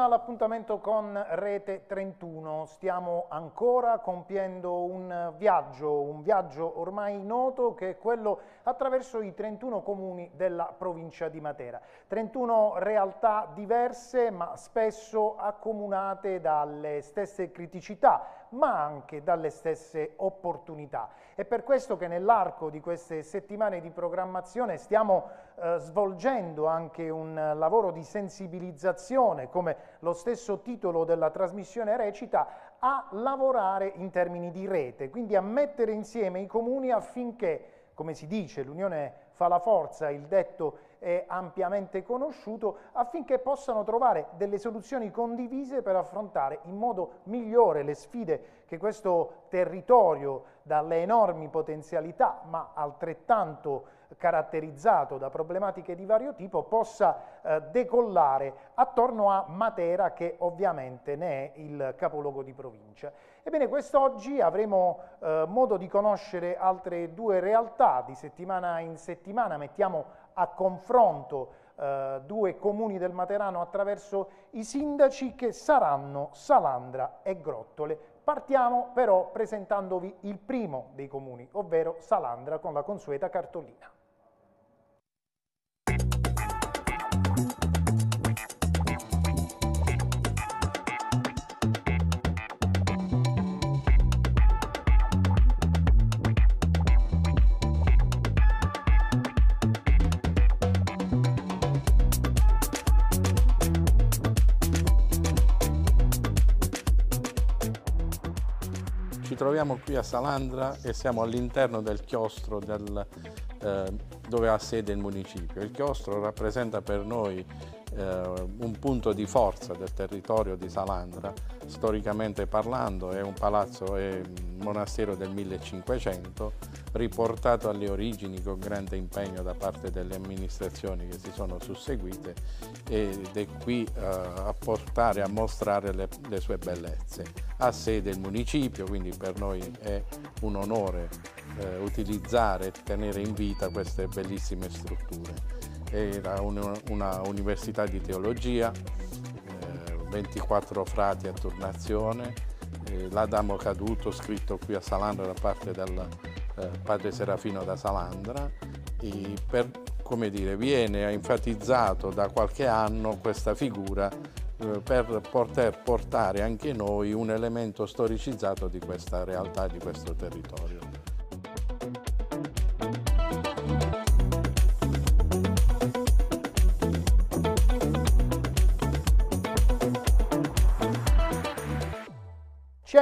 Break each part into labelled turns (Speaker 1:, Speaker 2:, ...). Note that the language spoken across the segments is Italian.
Speaker 1: Torna l'appuntamento con Rete 31, stiamo ancora compiendo un viaggio, un viaggio ormai noto che è quello attraverso i 31 comuni della provincia di Matera. 31 realtà diverse ma spesso accomunate dalle stesse criticità ma anche dalle stesse opportunità. È per questo che nell'arco di queste settimane di programmazione stiamo eh, svolgendo anche un lavoro di sensibilizzazione, come lo stesso titolo della trasmissione recita, a lavorare in termini di rete, quindi a mettere insieme i comuni affinché, come si dice, l'Unione fa la forza, il detto è ampiamente conosciuto, affinché possano trovare delle soluzioni condivise per affrontare in modo migliore le sfide che questo territorio, dalle enormi potenzialità, ma altrettanto caratterizzato da problematiche di vario tipo, possa eh, decollare attorno a Matera che ovviamente ne è il capoluogo di provincia. Ebbene, quest'oggi avremo eh, modo di conoscere altre due realtà, di settimana in settimana mettiamo a confronto eh, due comuni del Materano attraverso i sindaci che saranno Salandra e Grottole. Partiamo però presentandovi il primo dei comuni, ovvero Salandra con la consueta cartolina.
Speaker 2: troviamo qui a Salandra e siamo all'interno del chiostro del eh, dove ha sede il municipio. Il chiostro rappresenta per noi eh, un punto di forza del territorio di Salandra, storicamente parlando è un palazzo e monastero del 1500 riportato alle origini con grande impegno da parte delle amministrazioni che si sono susseguite ed è qui eh, a portare, a mostrare le, le sue bellezze. Ha sede il municipio, quindi per noi è un onore eh, utilizzare e tenere in vita queste bellissime strutture. Era un, una università di teologia, eh, 24 frati a turnazione, eh, l'Adamo caduto scritto qui a Salandra da parte del eh, padre Serafino da Salandra e per, come dire, viene enfatizzato da qualche anno questa figura eh, per poter portare anche noi un elemento storicizzato di questa realtà, di questo territorio.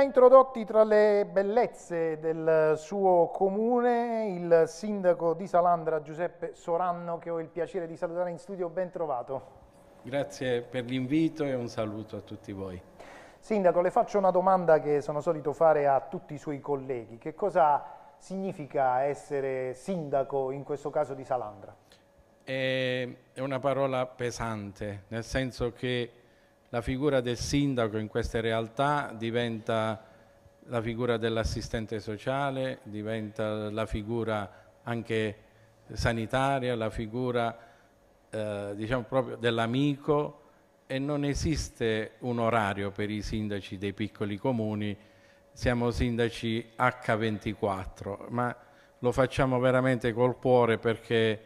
Speaker 1: introdotti tra le bellezze del suo comune il sindaco di Salandra Giuseppe Soranno che ho il piacere di salutare in studio, ben trovato.
Speaker 2: Grazie per l'invito e un saluto a tutti voi.
Speaker 1: Sindaco, le faccio una domanda che sono solito fare a tutti i suoi colleghi. Che cosa significa essere sindaco, in questo caso di Salandra?
Speaker 2: È una parola pesante, nel senso che la figura del sindaco in queste realtà diventa la figura dell'assistente sociale, diventa la figura anche sanitaria, la figura eh, diciamo proprio dell'amico e non esiste un orario per i sindaci dei piccoli comuni, siamo sindaci H24, ma lo facciamo veramente col cuore perché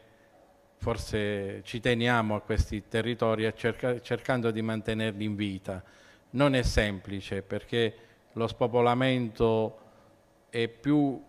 Speaker 2: forse ci teniamo a questi territori cerca, cercando di mantenerli in vita. Non è semplice perché lo spopolamento è più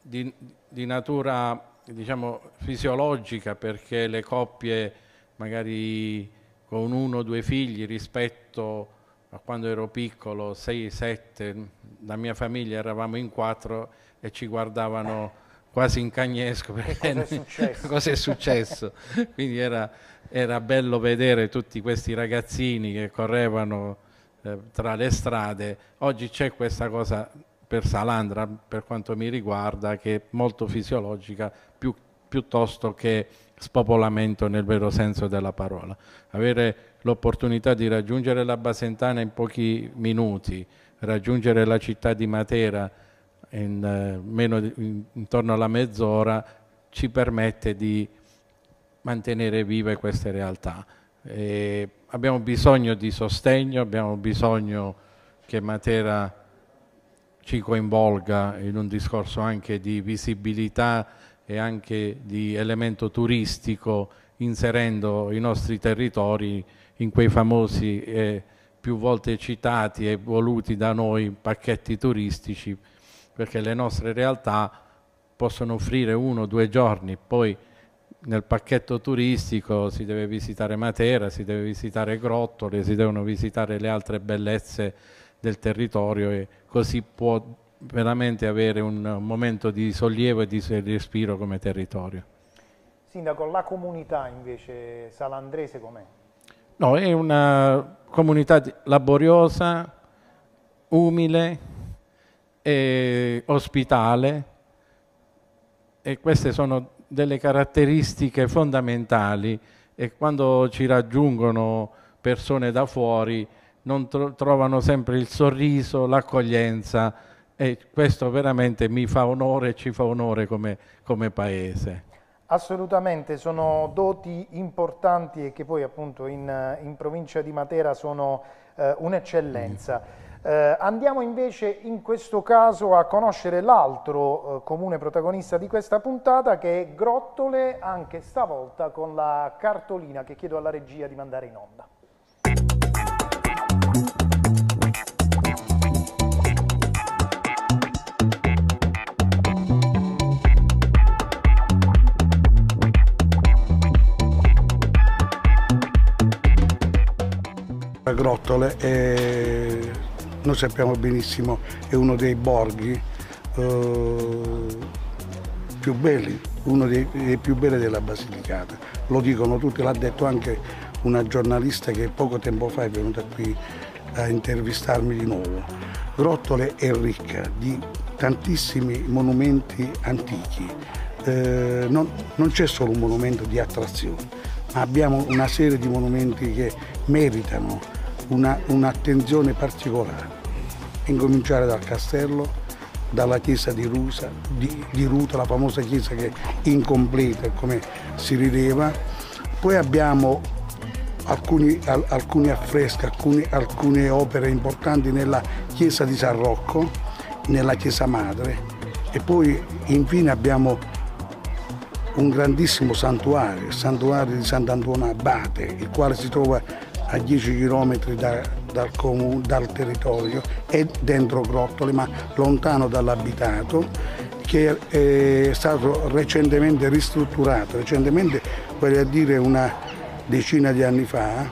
Speaker 2: di, di natura diciamo, fisiologica perché le coppie magari con uno o due figli rispetto a quando ero piccolo, 6, 7, la mia famiglia eravamo in quattro e ci guardavano quasi incagnesco perché cosa è successo, cosa successo? quindi era, era, bello vedere tutti questi ragazzini che correvano eh, tra le strade oggi c'è questa cosa per Salandra per quanto mi riguarda che è molto fisiologica più, piuttosto che spopolamento nel vero senso della parola avere l'opportunità di raggiungere la Basentana in pochi minuti raggiungere la città di Matera in, eh, meno di, intorno alla mezz'ora ci permette di mantenere vive queste realtà. E abbiamo bisogno di sostegno, abbiamo bisogno che Matera ci coinvolga in un discorso anche di visibilità e anche di elemento turistico inserendo i nostri territori in quei famosi e più volte citati e voluti da noi pacchetti turistici perché le nostre realtà possono offrire uno o due giorni, poi nel pacchetto turistico si deve visitare Matera, si deve visitare Grottole, si devono visitare le altre bellezze del territorio e così può veramente avere un momento di sollievo e di respiro come territorio.
Speaker 1: Sindaco, la comunità invece salandrese com'è?
Speaker 2: No, è una comunità laboriosa, umile, e ospitale e queste sono delle caratteristiche fondamentali e quando ci raggiungono persone da fuori non tro trovano sempre il sorriso, l'accoglienza e questo veramente mi fa onore e ci fa onore come, come paese.
Speaker 1: Assolutamente, sono doti importanti e che poi appunto in, in provincia di Matera sono eh, un'eccellenza. Eh, andiamo invece in questo caso a conoscere l'altro eh, comune protagonista di questa puntata che è Grottole, anche stavolta con la cartolina che chiedo alla regia di mandare in onda.
Speaker 3: Grottole è eh, noi sappiamo benissimo che è uno dei borghi eh, più belli, uno dei, dei più belli della Basilicata. Lo dicono tutti, l'ha detto anche una giornalista che poco tempo fa è venuta qui a intervistarmi di nuovo. Grottole è ricca di tantissimi monumenti antichi. Eh, non, non c'è solo un monumento di attrazione, ma abbiamo una serie di monumenti che meritano un'attenzione particolare, incominciare dal castello, dalla chiesa di, Rusa, di, di Ruta, la famosa chiesa che è incompleta come si rideva. Poi abbiamo alcuni, al, alcuni affreschi, alcuni, alcune opere importanti nella chiesa di San Rocco, nella chiesa madre e poi infine abbiamo un grandissimo santuario, il santuario di Sant'Antuono Abate, il quale si trova a 10 km da, dal, comu, dal territorio e dentro Grottoli, ma lontano dall'abitato che è stato recentemente ristrutturato, recentemente voglio dire una decina di anni fa,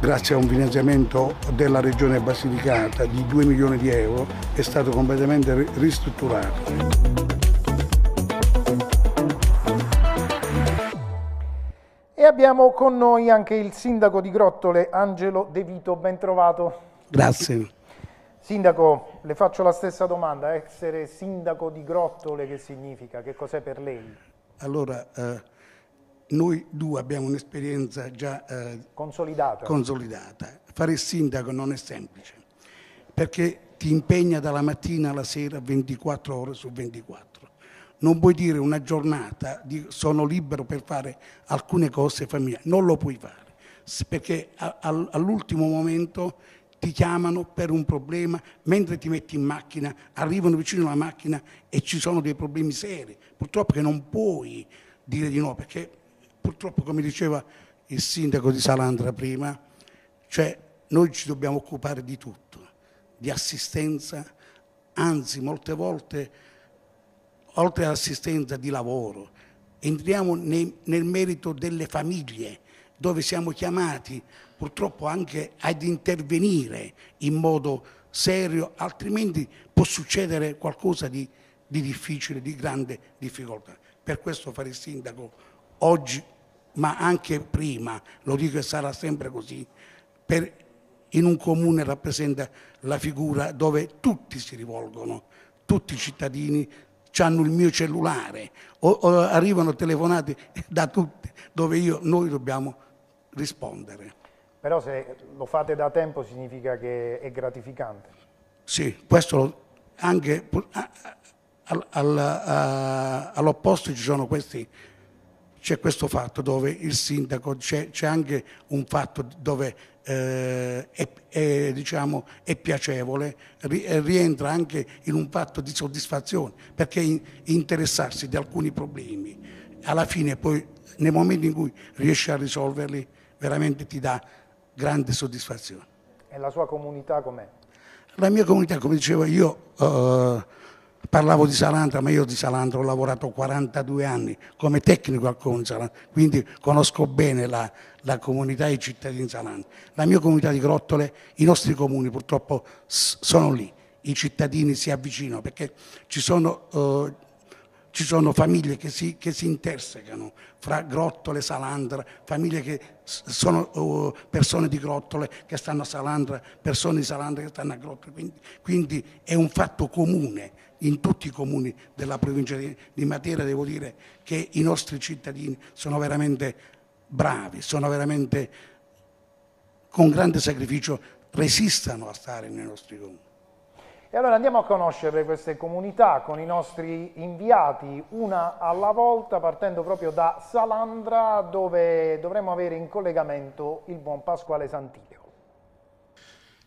Speaker 3: grazie a un finanziamento della Regione Basilicata di 2 milioni di euro, è stato completamente ristrutturato.
Speaker 1: abbiamo con noi anche il sindaco di Grottole, Angelo De Vito, ben trovato.
Speaker 3: Grazie.
Speaker 1: Sindaco, le faccio la stessa domanda, essere sindaco di Grottole che significa? Che cos'è per lei?
Speaker 3: Allora, eh, noi due abbiamo un'esperienza già eh, consolidata. consolidata. Fare il sindaco non è semplice, perché ti impegna dalla mattina alla sera 24 ore su 24 non puoi dire una giornata di sono libero per fare alcune cose familiari, non lo puoi fare, perché all'ultimo momento ti chiamano per un problema, mentre ti metti in macchina, arrivano vicino alla macchina e ci sono dei problemi seri, purtroppo che non puoi dire di no, perché purtroppo come diceva il sindaco di Salandra prima, cioè noi ci dobbiamo occupare di tutto, di assistenza, anzi molte volte oltre all'assistenza di lavoro, entriamo nei, nel merito delle famiglie, dove siamo chiamati purtroppo anche ad intervenire in modo serio, altrimenti può succedere qualcosa di, di difficile, di grande difficoltà. Per questo fare il sindaco oggi, ma anche prima, lo dico e sarà sempre così, per, in un comune rappresenta la figura dove tutti si rivolgono, tutti i cittadini hanno il mio cellulare, o, o arrivano telefonate da tutti, dove io, noi dobbiamo rispondere.
Speaker 1: Però se lo fate da tempo significa che è gratificante.
Speaker 3: Sì, questo anche all'opposto ci sono questi c'è questo fatto dove il sindaco, c'è anche un fatto dove eh, è, è, diciamo, è, piacevole, eh, rientra anche in un fatto di soddisfazione, perché in, interessarsi di alcuni problemi, alla fine poi nel momento in cui riesci a risolverli, veramente ti dà grande soddisfazione.
Speaker 1: E la sua comunità com'è?
Speaker 3: La mia comunità, come dicevo io, eh, Parlavo di Salandra, ma io di Salandra ho lavorato 42 anni come tecnico a Consalandra, quindi conosco bene la, la comunità e i cittadini di salandri. La mia comunità di Grottole, i nostri comuni purtroppo sono lì, i cittadini si avvicinano perché ci sono... Eh, ci sono famiglie che si, che si, intersecano fra Grottole e Salandra, famiglie che sono uh, persone di Grottole che stanno a Salandra, persone di Salandra che stanno a Grottole, quindi, quindi è un fatto comune in tutti i comuni della provincia di Matera devo dire che i nostri cittadini sono veramente bravi, sono veramente con grande sacrificio resistano a stare nei nostri comuni.
Speaker 1: E allora andiamo a conoscere queste comunità con i nostri inviati una alla volta partendo proprio da Salandra dove dovremo avere in collegamento il buon Pasquale Santilio.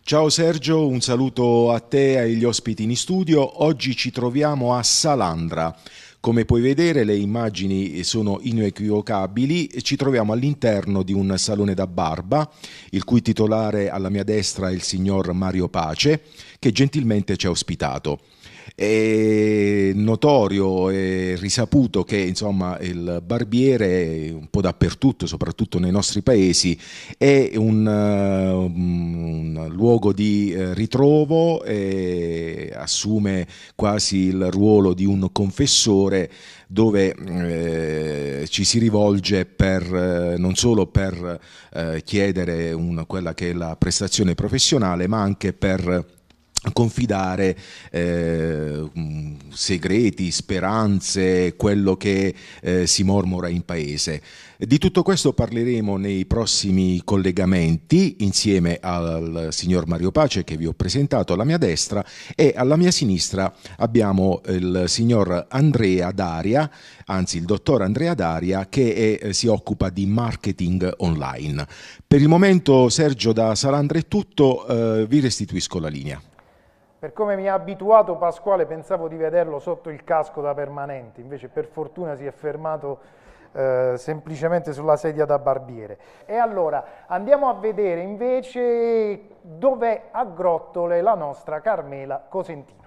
Speaker 4: Ciao Sergio, un saluto a te e agli ospiti in studio. Oggi ci troviamo a Salandra. Come puoi vedere le immagini sono inequivocabili, ci troviamo all'interno di un salone da barba, il cui titolare alla mia destra è il signor Mario Pace, che gentilmente ci ha ospitato. È notorio e risaputo che insomma, il barbiere, un po' dappertutto, soprattutto nei nostri paesi, è un, eh, un luogo di eh, ritrovo, e assume quasi il ruolo di un confessore dove eh, ci si rivolge per, eh, non solo per eh, chiedere un, quella che è la prestazione professionale, ma anche per confidare eh, mm, segreti, speranze, quello che eh, si mormora in paese. Di tutto questo parleremo nei prossimi collegamenti insieme al signor Mario Pace che vi ho presentato alla mia destra e alla mia sinistra abbiamo il signor Andrea Daria, anzi il dottor Andrea Daria che è, eh, si occupa di marketing online. Per il momento Sergio da Salandra è tutto, eh, vi restituisco la linea.
Speaker 1: Per come mi ha abituato Pasquale pensavo di vederlo sotto il casco da permanente, invece per fortuna si è fermato eh, semplicemente sulla sedia da barbiere. E allora andiamo a vedere invece dov'è a Grottole la nostra Carmela Cosentino.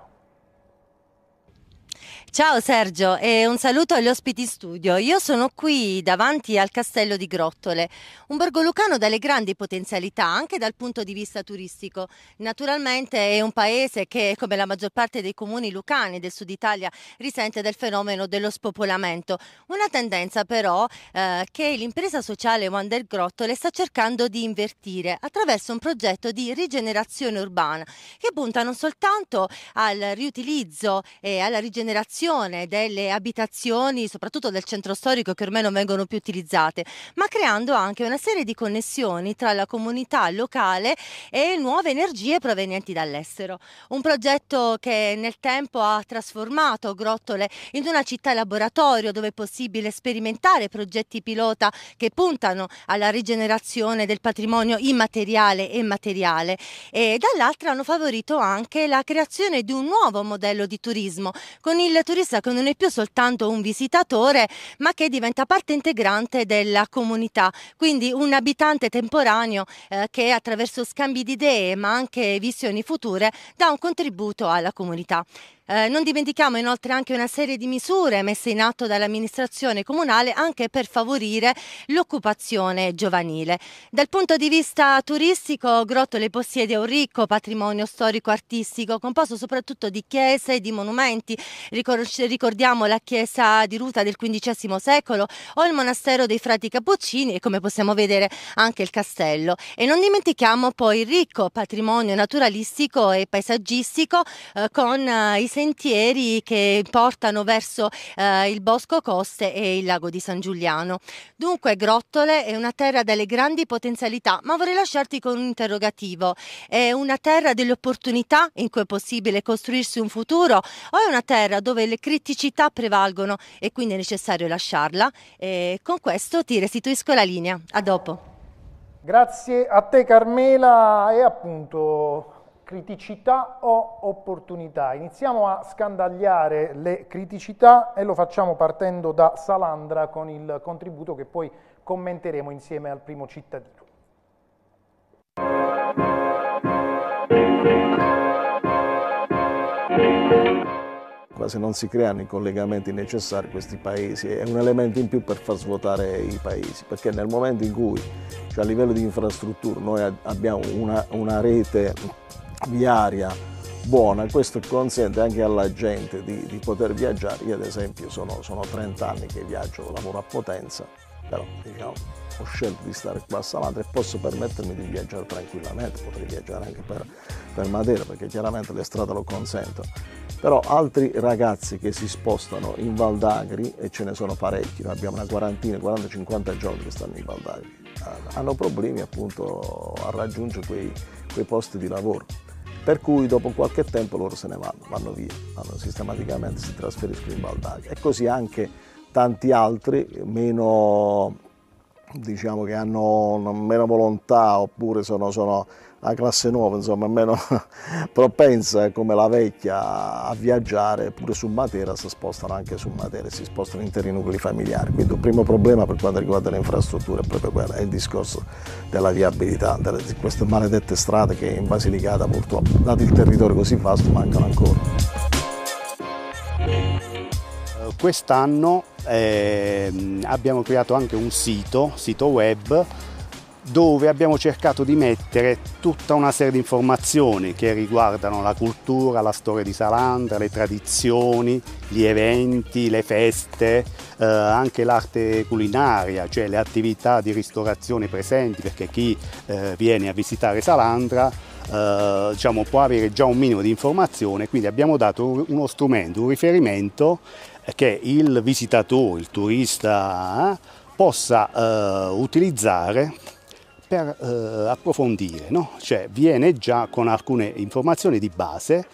Speaker 5: Ciao Sergio e un saluto agli ospiti studio. Io sono qui davanti al castello di Grottole, un borgo lucano dalle grandi potenzialità anche dal punto di vista turistico. Naturalmente è un paese che, come la maggior parte dei comuni lucani del sud Italia, risente del fenomeno dello spopolamento. Una tendenza però eh, che l'impresa sociale Wander Grottole sta cercando di invertire attraverso un progetto di rigenerazione urbana che punta non soltanto al riutilizzo e alla rigenerazione riqualificazione delle abitazioni, soprattutto del centro storico che ormai non vengono più utilizzate, ma creando anche una serie di connessioni tra la comunità locale e nuove energie provenienti dall'estero. Un progetto che nel tempo ha trasformato Grottole in una città laboratorio dove è possibile sperimentare progetti pilota che puntano alla rigenerazione del patrimonio immateriale e materiale e dall'altra hanno favorito anche la creazione di un nuovo modello di turismo con il turismo turista che non è più soltanto un visitatore, ma che diventa parte integrante della comunità, quindi un abitante temporaneo eh, che attraverso scambi di idee, ma anche visioni future, dà un contributo alla comunità. Eh, non dimentichiamo inoltre anche una serie di misure messe in atto dall'amministrazione comunale anche per favorire l'occupazione giovanile. Dal punto di vista turistico, Grottole possiede un ricco patrimonio storico-artistico composto soprattutto di chiese e di monumenti. Ricordiamo la chiesa di Ruta del XV secolo o il monastero dei Frati Cappuccini e come possiamo vedere anche il castello. E non dimentichiamo poi il ricco patrimonio naturalistico e paesaggistico eh, con eh, i sentieri che portano verso eh, il Bosco Coste e il lago di San Giuliano. Dunque Grottole è una terra dalle grandi potenzialità, ma vorrei lasciarti con un interrogativo. È una terra delle opportunità in cui è possibile costruirsi un futuro o è una terra dove le criticità prevalgono e quindi è necessario lasciarla? E con questo ti restituisco la linea. A dopo.
Speaker 1: Grazie a te Carmela e appunto criticità o opportunità. Iniziamo a scandagliare le criticità e lo facciamo partendo da Salandra con il contributo che poi commenteremo insieme al primo cittadino.
Speaker 6: Quasi non si creano i collegamenti necessari a questi paesi, è un elemento in più per far svuotare i paesi, perché nel momento in cui cioè a livello di infrastruttura noi abbiamo una, una rete viaria buona, questo consente anche alla gente di, di poter viaggiare. Io ad esempio sono, sono 30 anni che viaggio, lavoro a Potenza, però diciamo, ho scelto di stare qua a Salandra e posso permettermi di viaggiare tranquillamente, potrei viaggiare anche per, per Matera perché chiaramente le strade lo consentono. Però altri ragazzi che si spostano in Val d'Agri, e ce ne sono parecchi, noi abbiamo una quarantina, 40-50 giorni che stanno in Val d'Agri, ah, hanno problemi appunto a raggiungere quei, quei posti di lavoro per cui dopo qualche tempo loro se ne vanno, vanno via, vanno sistematicamente si trasferiscono in Valdaglia e così anche tanti altri meno, diciamo, che hanno meno volontà oppure sono, sono la classe nuova, insomma, meno propensa come la vecchia a viaggiare pure su Matera, si spostano anche su Matera e si spostano interi nuclei familiari. Quindi il primo problema per quanto riguarda le infrastrutture è proprio quello, è il discorso della viabilità, di queste maledette strade che in Basilicata purtroppo, dato il territorio così vasto, mancano ancora.
Speaker 1: Eh, quest'anno eh, abbiamo creato anche un sito, sito web, dove abbiamo cercato di mettere tutta una serie di informazioni che riguardano la cultura, la storia di Salandra, le tradizioni, gli eventi, le feste, eh, anche l'arte culinaria, cioè le attività di ristorazione presenti, perché chi eh, viene a visitare Salandra eh, diciamo, può avere già un minimo di informazione, quindi abbiamo dato uno strumento, un riferimento eh, che il visitatore, il turista eh, possa eh, utilizzare per eh, approfondire, no?
Speaker 6: cioè viene già con alcune informazioni di base.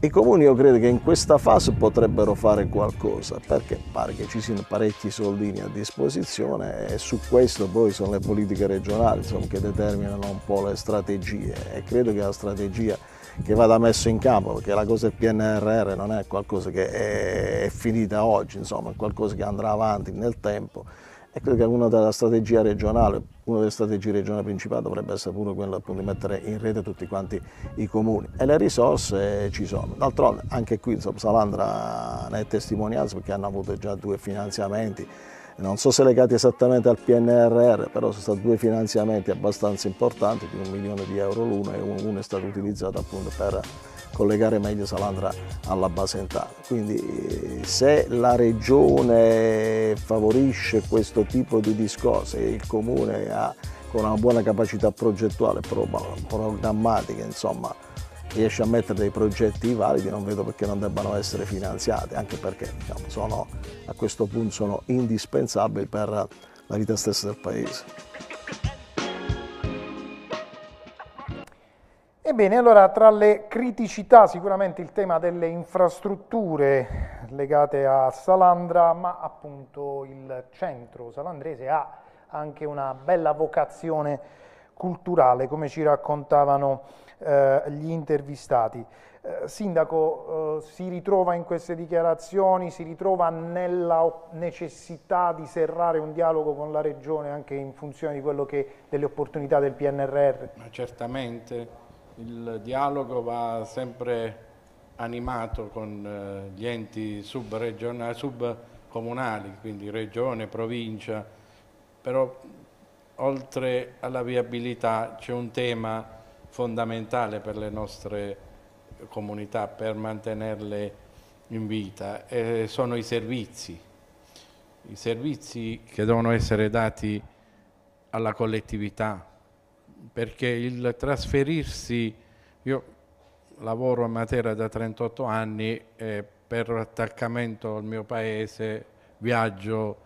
Speaker 6: I comuni io credo che in questa fase potrebbero fare qualcosa perché pare che ci siano parecchi soldini a disposizione e su questo poi sono le politiche regionali insomma, che determinano un po' le strategie e credo che la strategia che vada messa in campo perché la cosa del PNRR non è qualcosa che è, finita oggi, insomma, è qualcosa che andrà avanti nel tempo e credo che una della strategia regionale, una delle strategie regionali principali dovrebbe essere pure quella appunto di mettere in rete tutti quanti i comuni. E le risorse ci sono. D'altronde anche qui insomma, Salandra ne è testimonianza perché hanno avuto già due finanziamenti non so se legati esattamente al PNRR, però sono stati due finanziamenti abbastanza importanti, di un milione di euro l'uno e uno è stato utilizzato appunto per collegare meglio Salandra alla Basentana. Quindi se la regione favorisce questo tipo di discorsi, il comune ha con una buona capacità progettuale, programmatica, insomma, riesce a mettere dei progetti validi, non vedo perché non debbano essere finanziati, anche perché diciamo, sono, a questo punto sono indispensabili per la vita stessa del Paese.
Speaker 1: Ebbene, allora tra le criticità sicuramente il tema delle infrastrutture legate a Salandra, ma appunto il centro salandrese ha anche una bella vocazione culturale, come ci raccontavano eh, gli intervistati. Eh, sindaco, eh, si ritrova in queste dichiarazioni, si ritrova nella necessità di serrare un dialogo con la Regione anche in funzione quello che, delle opportunità del PNRR? Ma
Speaker 2: certamente, il dialogo va sempre animato con eh, gli enti subcomunali, quindi regione, provincia, però oltre alla viabilità c'è un tema fondamentale per le nostre comunità, per mantenerle in vita, e sono i servizi. I servizi che devono essere dati alla collettività, perché il trasferirsi, io lavoro a Matera da 38 anni e per attaccamento al mio paese viaggio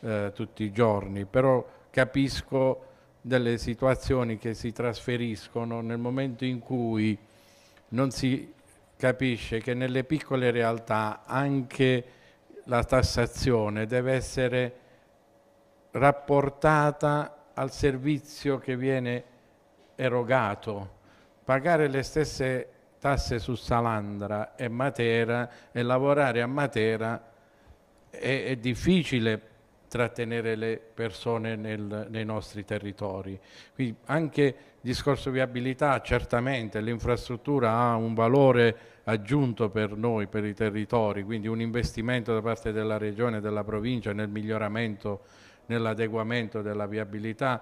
Speaker 2: eh, tutti i giorni, però capisco delle situazioni che si trasferiscono nel momento in cui non si capisce che nelle piccole realtà anche la tassazione deve essere rapportata al servizio che viene erogato, pagare le stesse tasse su Salandra e Matera e lavorare a Matera è, è difficile trattenere le persone nel, nei nostri territori. Quindi anche il discorso viabilità, certamente l'infrastruttura ha un valore aggiunto per noi, per i territori, quindi un investimento da parte della regione e della provincia nel miglioramento, nell'adeguamento della viabilità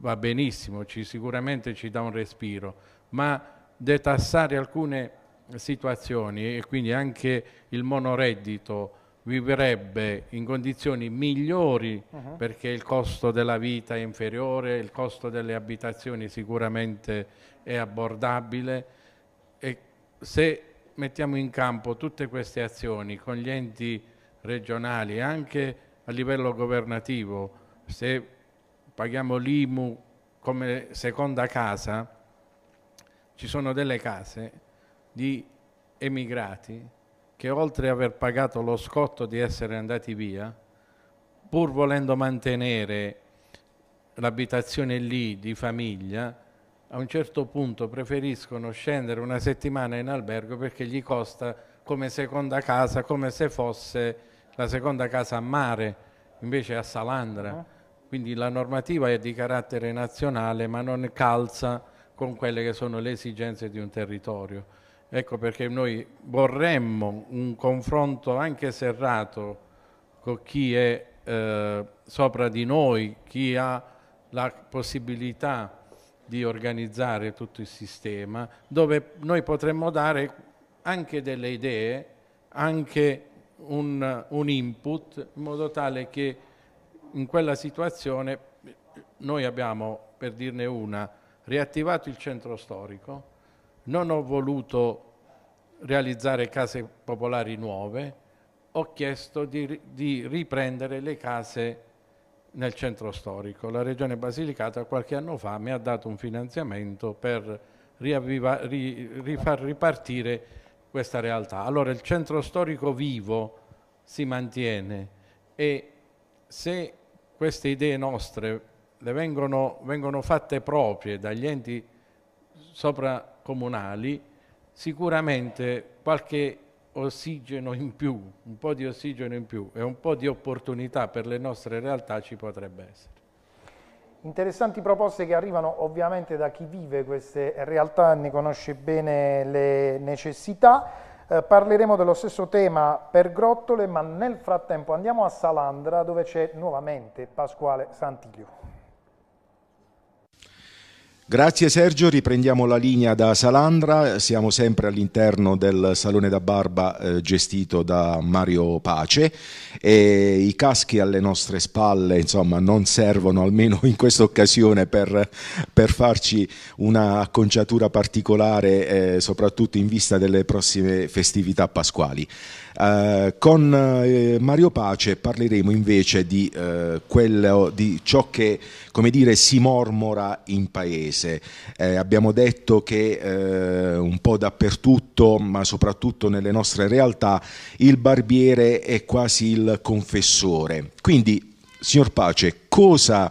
Speaker 2: va benissimo, ci, sicuramente ci dà un respiro, ma detassare alcune situazioni e quindi anche il monoreddito vivrebbe in condizioni migliori uh -huh. perché il costo della vita è inferiore, il costo delle abitazioni sicuramente è abbordabile e se mettiamo in campo tutte queste azioni con gli enti regionali anche a livello governativo, se paghiamo l'IMU come seconda casa, ci sono delle case di emigrati che oltre ad aver pagato lo scotto di essere andati via, pur volendo mantenere l'abitazione lì di famiglia, a un certo punto preferiscono scendere una settimana in albergo perché gli costa come seconda casa, come se fosse la seconda casa a mare, invece a Salandra. Eh? Quindi la normativa è di carattere nazionale ma non calza con quelle che sono le esigenze di un territorio. Ecco perché noi vorremmo un confronto anche serrato con chi è eh, sopra di noi, chi ha la possibilità di organizzare tutto il sistema, dove noi potremmo dare anche delle idee, anche un, un input, in modo tale che in quella situazione noi abbiamo, per dirne una, riattivato il centro storico, non ho voluto realizzare case popolari nuove, ho chiesto di, di riprendere le case nel centro storico. La Regione Basilicata qualche anno fa mi ha dato un finanziamento per riavviva, ri, rifar ripartire questa realtà. Allora il centro storico vivo si mantiene e se queste idee nostre le vengono, vengono fatte proprie dagli enti sopracomunali, sicuramente qualche ossigeno in più, un po' di ossigeno in più e un po' di opportunità per le nostre realtà ci potrebbe essere.
Speaker 1: Interessanti proposte che arrivano ovviamente da chi vive queste realtà, e ne conosce bene le necessità. Eh, parleremo dello stesso tema per Grottole, ma nel frattempo andiamo a Salandra dove c'è nuovamente Pasquale Santiglio.
Speaker 4: Grazie Sergio, riprendiamo la linea da Salandra, siamo sempre all'interno del salone da barba eh, gestito da Mario Pace e i caschi alle nostre spalle insomma, non servono almeno in questa occasione per, per, farci una acconciatura particolare eh, soprattutto in vista delle prossime festività pasquali. Eh, con eh, Mario Pace parleremo invece di, eh, quello, di ciò che dire, si mormora in paese. Eh, abbiamo detto che eh, un po' dappertutto, ma soprattutto nelle nostre realtà, il barbiere è quasi il confessore. Quindi, signor Pace, cosa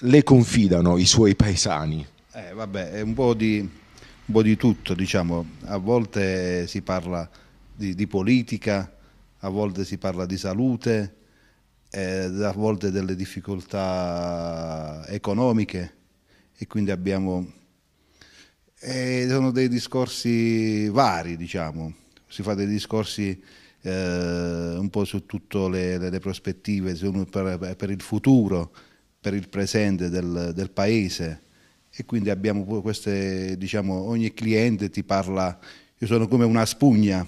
Speaker 4: le confidano i suoi paesani?
Speaker 7: Eh, vabbè, è un po' di, un po di tutto, diciamo. A volte si parla di, di politica, a volte si parla di salute, eh, a volte delle difficoltà economiche e quindi abbiamo... Eh, sono dei discorsi vari, diciamo, si fa dei discorsi eh, un po' su tutte le, le, le, prospettive, per, per, il futuro, per il presente del, del paese e quindi abbiamo queste, diciamo, ogni cliente ti parla, io sono come una spugna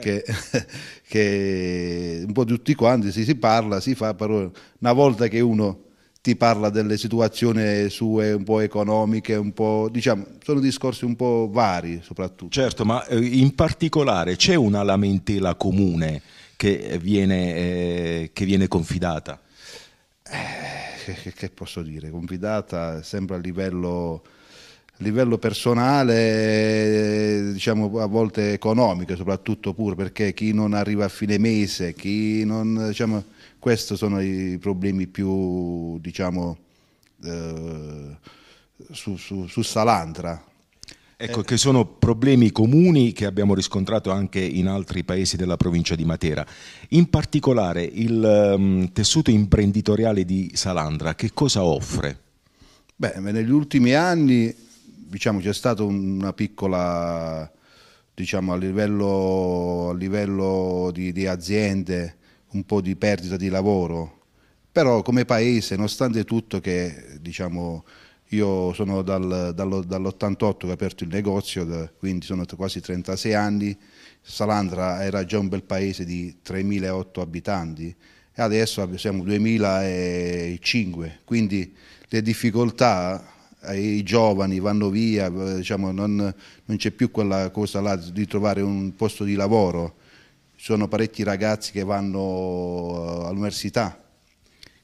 Speaker 7: che, che, un po' tutti quanti si, si parla, si fa parole. Una volta che uno ti parla delle situazioni sue un po' economiche, un po', diciamo, sono discorsi un po' vari soprattutto.
Speaker 4: Certo, ma eh, in particolare c'è una lamentela comune che viene, eh, che viene confidata?
Speaker 7: Eh, che, che, posso dire? Confidata sempre a livello a livello personale, eh, diciamo a volte economiche soprattutto pure, perché chi non arriva a fine mese, chi non, diciamo, questi sono i problemi più, diciamo, eh, su, su, su Salantra. Ecco, che sono problemi comuni che abbiamo riscontrato
Speaker 4: anche in altri paesi della provincia di Matera. In particolare il um, tessuto
Speaker 7: imprenditoriale di Salandra che cosa offre? Beh, negli ultimi anni diciamo, c'è stata una piccola, diciamo, a livello, a livello di, di, aziende, un po' di perdita di lavoro, però come paese, nonostante tutto che, diciamo, io sono dal, dall'88 che ho aperto il negozio, quindi sono quasi 36 anni, Salandra era già un bel paese di 3.008 abitanti e adesso siamo 2.005, quindi le difficoltà i giovani vanno via, eh, diciamo, non, non c'è più quella cosa là di trovare un posto di lavoro, sono parecchi ragazzi che vanno eh, all'università,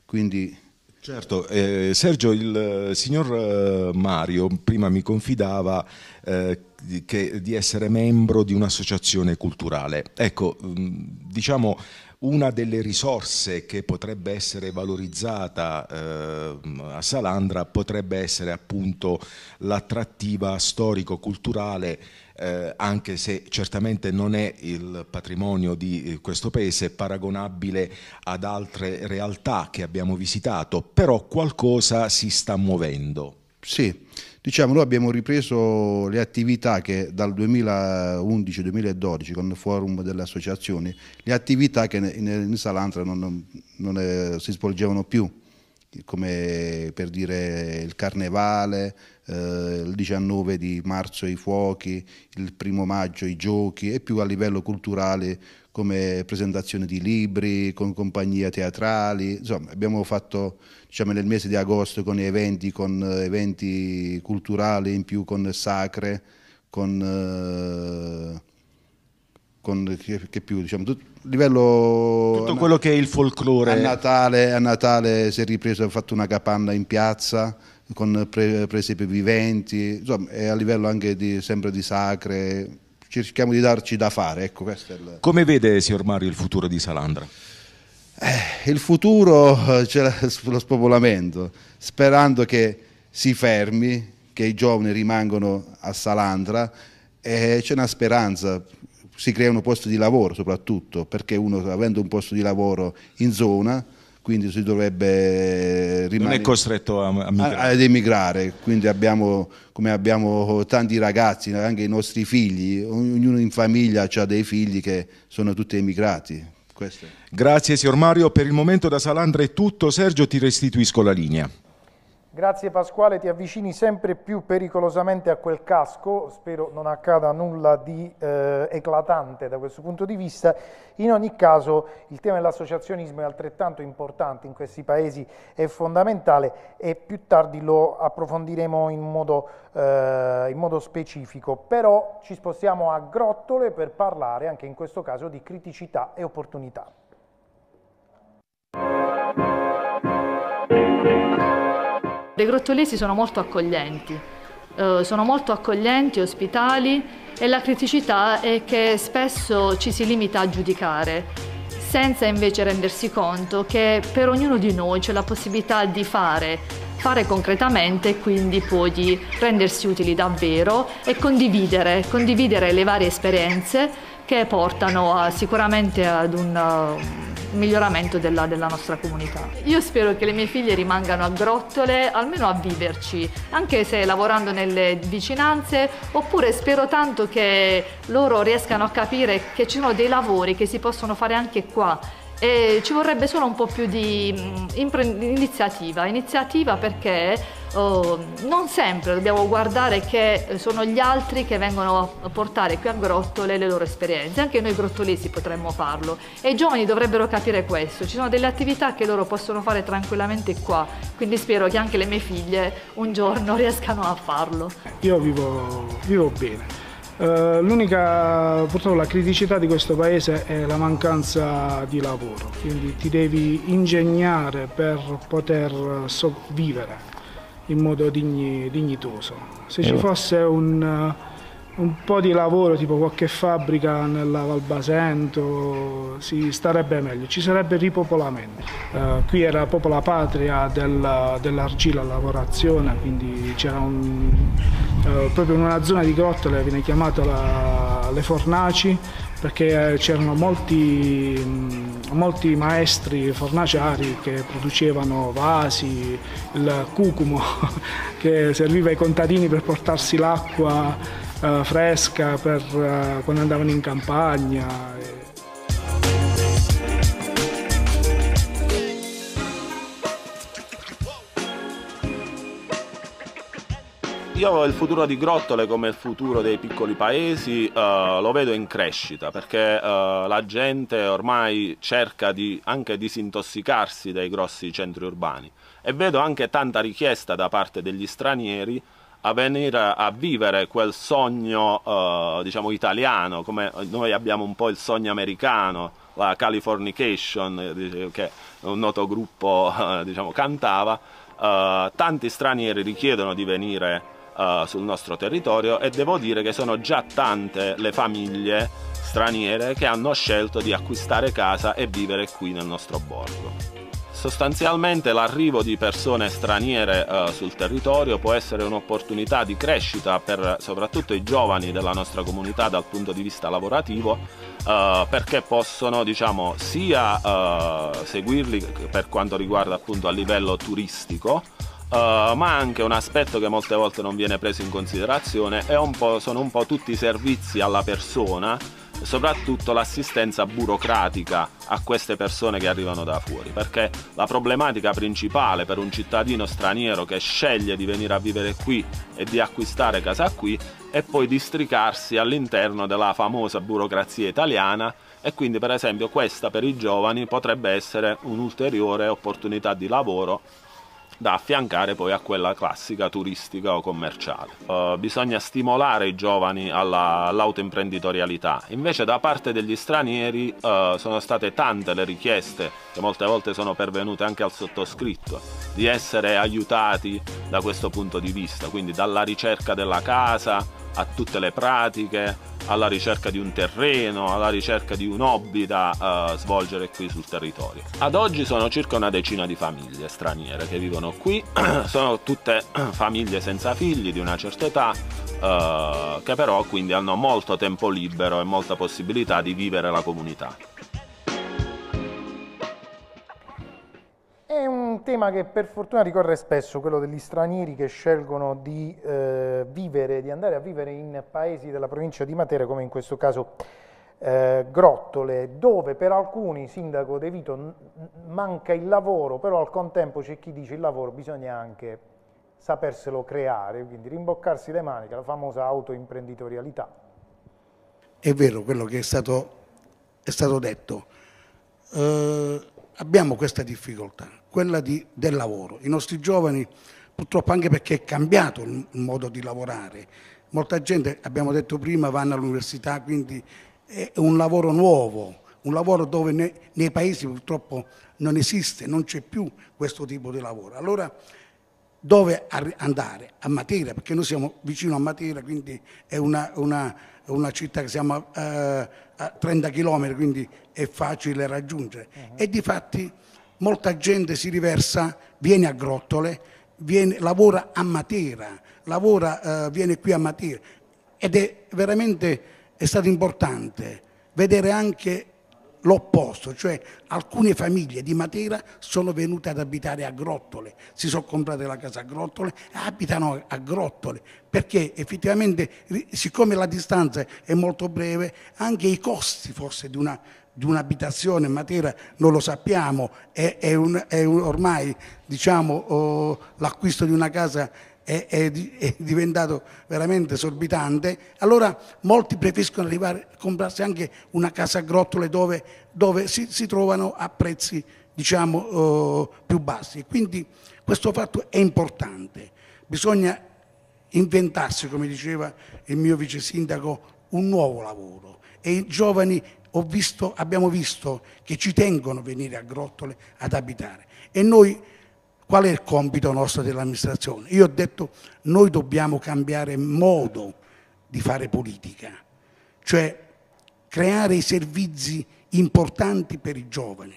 Speaker 7: quindi... Certo, eh, Sergio, il eh, signor Mario
Speaker 4: prima mi confidava eh, che, di essere membro di un'associazione culturale. Ecco, mm, diciamo una delle risorse che potrebbe essere valorizzata eh, a Salandra potrebbe essere appunto l'attrattiva storico-culturale eh, anche se certamente non è il patrimonio di eh, questo paese paragonabile ad altre
Speaker 7: realtà che abbiamo visitato, però qualcosa si sta muovendo. Sì. Diciamo, noi abbiamo ripreso le attività che dal 2011-2012 con il forum delle associazioni, le attività che in, in Salantra non, non è, eh, si svolgevano più, come per dire il carnevale, eh, il 19 di marzo i fuochi, il primo maggio i giochi e più a livello culturale come presentazione di libri, con compagnie teatrali, insomma abbiamo fatto diciamo, nel mese di agosto con eventi, con eh, eventi culturali in più, con sacre, con... Eh, con che, che più, diciamo, tutto, livello tutto quello che è il folklore a Natale, a Natale si è ripreso ha fatto una capanna in piazza con pre, presepi viventi insomma e a livello anche di, sempre di sacre cerchiamo di darci da fare. Ecco, il...
Speaker 4: Come vede, signor
Speaker 7: Mario, il futuro di Salandra? Eh, il futuro eh, c'è lo spopolamento, sperando che si fermi, che i giovani rimangano a Salandra e c'è una speranza, si creano posti di lavoro soprattutto, perché uno avendo un posto di lavoro in zona quindi si dovrebbe rimanere... Non è
Speaker 4: costretto a, a
Speaker 7: ad emigrare, quindi abbiamo, come abbiamo tanti ragazzi, anche i nostri figli, ognuno in famiglia ha dei figli che sono tutti emigrati. Questo. Grazie signor Mario, per il momento da Salandra
Speaker 4: è tutto, Sergio ti restituisco la linea.
Speaker 1: Grazie Pasquale, ti avvicini sempre più pericolosamente a quel casco, spero non accada nulla di eh, eclatante da questo punto di vista. In ogni caso il tema dell'associazionismo è altrettanto importante in questi paesi, è fondamentale e più tardi lo approfondiremo in modo, eh, in modo specifico. Però ci spostiamo a Grottole per parlare anche in questo caso di criticità e opportunità.
Speaker 8: Le grottolesi sono molto accoglienti, eh, sono molto accoglienti, ospitali e la criticità è che spesso ci si limita a giudicare senza invece rendersi conto che per ognuno di noi c'è la possibilità di fare, fare concretamente e quindi poi rendersi utili davvero e condividere, condividere le varie esperienze che portano a, sicuramente ad un miglioramento della, della, nostra comunità. Io spero che le mie figlie rimangano a Grottole, almeno a viverci, anche se lavorando nelle vicinanze, oppure spero tanto che loro riescano a capire che ci sono dei lavori che si possono fare anche qua. E ci vorrebbe solo un po' più di mh, mm, iniziativa, iniziativa perché oh, non sempre dobbiamo guardare che eh, sono gli altri che vengono a portare qui a Grottole le loro esperienze, anche noi grottolesi potremmo farlo e i giovani dovrebbero capire questo, ci sono delle attività che loro possono fare tranquillamente qua, quindi spero che anche le mie figlie un giorno riescano a
Speaker 9: farlo. Io vivo, vivo bene. Eh, l'unica purtroppo la criticità di questo paese è la mancanza di lavoro, quindi ti devi ingegnare per poter sovvivere in modo digni, dignitoso. Se eh, ci fosse un, un, po' di lavoro, tipo qualche fabbrica nella Valbasento, si starebbe meglio, ci sarebbe ripopolamento. Uh, qui era proprio la patria del, dell'argilla lavorazione, quindi c'era un, uh, proprio in una zona di grotta che viene chiamata la, le fornaci perché c'erano molti molti maestri fornaciari che producevano vasi, il cucumo che serviva ai contadini per portarsi l'acqua eh, fresca per, eh, quando andavano in campagna.
Speaker 10: io il futuro di Grottole come il futuro dei piccoli paesi uh, lo vedo in crescita perché uh, la gente ormai cerca di anche disintossicarsi dai grossi centri urbani e vedo anche tanta richiesta da parte degli stranieri a venire a vivere quel sogno uh, diciamo italiano come noi abbiamo un po' il sogno americano la Californication che un noto gruppo diciamo cantava tanti stranieri richiedono di venire uh, sul nostro territorio e devo dire che sono già tante le famiglie straniere che hanno scelto di acquistare casa e vivere qui nel nostro borgo. Sostanzialmente l'arrivo di persone straniere eh, sul territorio può essere un'opportunità di crescita per soprattutto i giovani della nostra comunità dal punto di vista lavorativo eh, perché possono diciamo, sia eh, seguirli per quanto riguarda appunto a livello turistico Uh, ma anche un aspetto che molte volte non viene preso in considerazione è un po', sono un po' tutti i servizi alla persona, soprattutto l'assistenza burocratica a queste persone che arrivano da fuori, perché la problematica principale per un cittadino straniero che sceglie di venire a vivere qui e di acquistare casa qui è poi districarsi all'interno della famosa burocrazia italiana e quindi per esempio questa per i giovani potrebbe essere un'ulteriore opportunità di lavoro da affiancare poi a quella classica turistica o commerciale. Uh, bisogna stimolare i giovani all'autoimprenditorialità, all invece da parte degli stranieri uh, sono state tante le richieste, che molte volte sono pervenute anche al sottoscritto, di essere aiutati da questo punto di vista, quindi dalla ricerca della casa, a tutte le pratiche, alla ricerca di un terreno, alla ricerca di un hobby da uh, eh, svolgere qui sul territorio. Ad oggi sono circa una decina di famiglie straniere che vivono qui, sono tutte famiglie senza figli di una certa età, uh, che però quindi hanno molto tempo libero e molta possibilità di vivere la comunità.
Speaker 1: È un tema che per fortuna ricorre spesso, quello degli stranieri che scelgono di eh, vivere, di andare a vivere in paesi della provincia di Matera, come in questo caso eh, Grottole, dove per alcuni, sindaco De Vito, manca il lavoro, però al contempo c'è chi dice il lavoro bisogna anche saperselo creare, quindi rimboccarsi le maniche, la famosa autoimprenditorialità.
Speaker 3: È vero quello che è stato, è stato detto. Eh, abbiamo questa difficoltà quella di, del lavoro. I nostri giovani, purtroppo anche perché è cambiato il modo di lavorare, molta gente, abbiamo detto prima, vanno all'università, quindi è un lavoro nuovo, un lavoro dove ne, nei paesi purtroppo non esiste, non c'è più questo tipo di lavoro. Allora dove andare? A Matera, perché noi siamo vicino a Matera, quindi è una, una, una città che siamo a, eh, a 30 km, quindi è facile raggiungere. Uh eh. -huh. E di fatti molta gente si riversa, viene a Grottole, viene, lavora a Matera, lavora, eh, viene qui a Matera ed è veramente è stato importante vedere anche l'opposto, cioè alcune famiglie di Matera sono venute ad abitare a Grottole, si sono comprate la casa a Grottole, abitano a Grottole, perché effettivamente siccome la distanza è molto breve, anche i costi forse di una di un'abitazione Matera non lo sappiamo, è, è, un, è un, ormai diciamo, oh, l'acquisto di una casa è, è, diventato veramente esorbitante, allora molti preferiscono arrivare a comprarsi anche una casa a grottole dove, dove si, si, trovano a prezzi diciamo, oh, più bassi. Quindi questo fatto è importante, bisogna inventarsi, come diceva il mio vice sindaco, un nuovo lavoro e i giovani visto, abbiamo visto che ci tengono a venire a Grottole ad abitare. E noi, qual è il compito nostro dell'amministrazione? Io ho detto, noi dobbiamo cambiare modo di fare politica, cioè creare i servizi importanti per i giovani,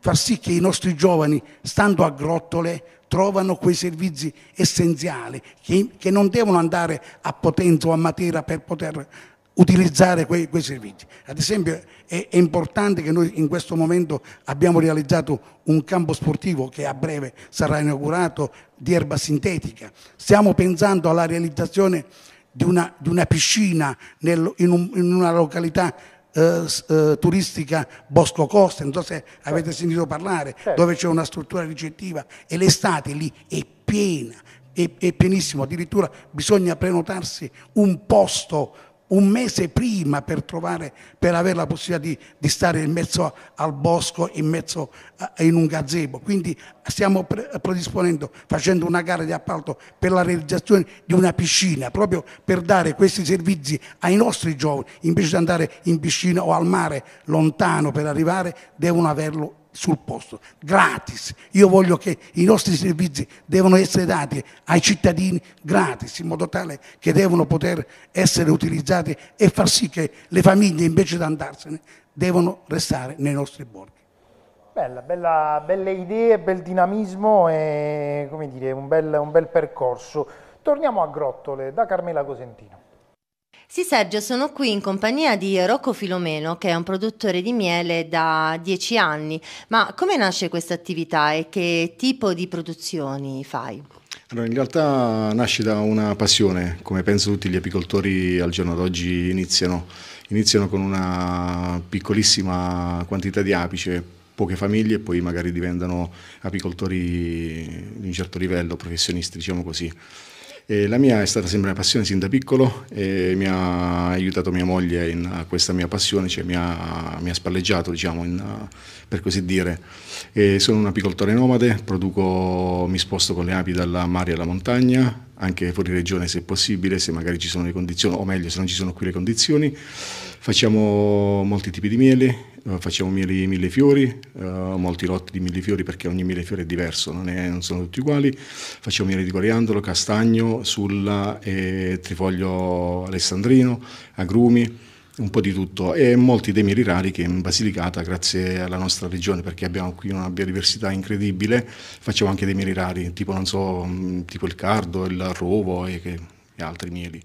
Speaker 3: far sì che i nostri giovani, stando a Grottole, trovano quei servizi essenziali che, che non devono andare a Potenza o a Matera per poter utilizzare quei, quei, servizi. Ad esempio è, è, importante che noi in questo momento abbiamo realizzato un campo sportivo che a breve sarà inaugurato di erba sintetica. Stiamo pensando alla realizzazione di una, di una piscina nel, in, un, in una località eh, eh turistica Bosco Costa, non so se avete sentito parlare, certo. dove c'è una struttura ricettiva e l'estate lì è piena, è, è pienissimo, addirittura bisogna prenotarsi un posto un mese prima per, trovare, per avere la possibilità di, di, stare in mezzo al bosco, in mezzo a, in un gazebo. Quindi stiamo pre- predisponendo, facendo una gara di appalto per la realizzazione di una piscina, proprio per dare questi servizi ai nostri giovani, invece di andare in piscina o al mare lontano per arrivare, devono averlo sul posto, gratis. Io voglio che i nostri servizi devono essere dati ai cittadini gratis, in modo tale che devono poter essere utilizzati e far sì che le famiglie invece di andarsene devono restare nei nostri borghi.
Speaker 1: Bella, bella, belle idee, bel dinamismo e come dire, un, bel, un bel percorso. Torniamo a Grottole da Carmela Cosentino. Sì Sergio, sono qui in
Speaker 5: compagnia di Rocco Filomeno che è un produttore di miele da dieci anni, ma come nasce questa attività e che tipo di produzioni fai?
Speaker 11: Allora, in realtà nasce da una passione, come penso tutti gli apicoltori al giorno d'oggi iniziano, iniziano con una piccolissima quantità di apice, poche famiglie e poi magari diventano apicoltori di un certo livello, professionisti, diciamo così. E la mia è stata sempre una passione sin da piccolo e mi ha aiutato mia moglie in questa mia passione, cioè mi ha, mi ha spalleggiato diciamo, in, per così dire. E sono un apicoltore nomade, produco, mi sposto con le api dalla mare alla montagna, anche fuori regione se possibile, se magari ci sono le condizioni, o meglio se non ci sono qui le condizioni. Facciamo molti tipi di mieli, eh, facciamo mieli mille fiori, eh, molti lotti di mille fiori perché ogni mille fiori è diverso, non, è, non sono tutti uguali. Facciamo mieli di coriandolo, castagno, sulla e trifoglio alessandrino, agrumi un po' di tutto e molti dei mieli rari che in Basilicata, grazie alla nostra regione, perché abbiamo qui una biodiversità incredibile, facciamo anche dei mieli rari, tipo, so, mm, tipo il cardo, il rovo e, che, e altri mieli.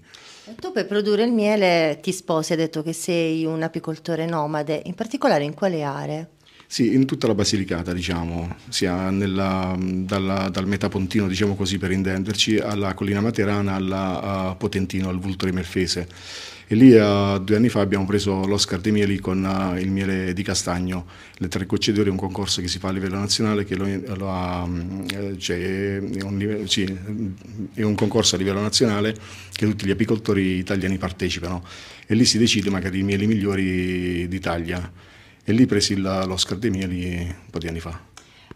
Speaker 5: Tu per produrre il miele ti sposi, hai detto che sei un apicoltore nomade, in particolare in quale aree?
Speaker 11: Sì, in tutta la Basilicata, diciamo, sia nella, dalla, dal Metapontino, diciamo così per intenderci, alla Collina Materana, alla Potentino, al Vulture Melfese. E lì uh, due anni fa abbiamo preso l'Oscar dei mieli con uh, il miele di castagno, le tre gocce d'oro è un concorso che si fa a livello nazionale, che lo, lo ha, mm, cioè, è, un livello, sì, è, un concorso a livello nazionale che tutti gli apicoltori italiani partecipano e lì si decide magari i mieli migliori d'Italia e lì presi l'Oscar dei mieli un po' di anni fa.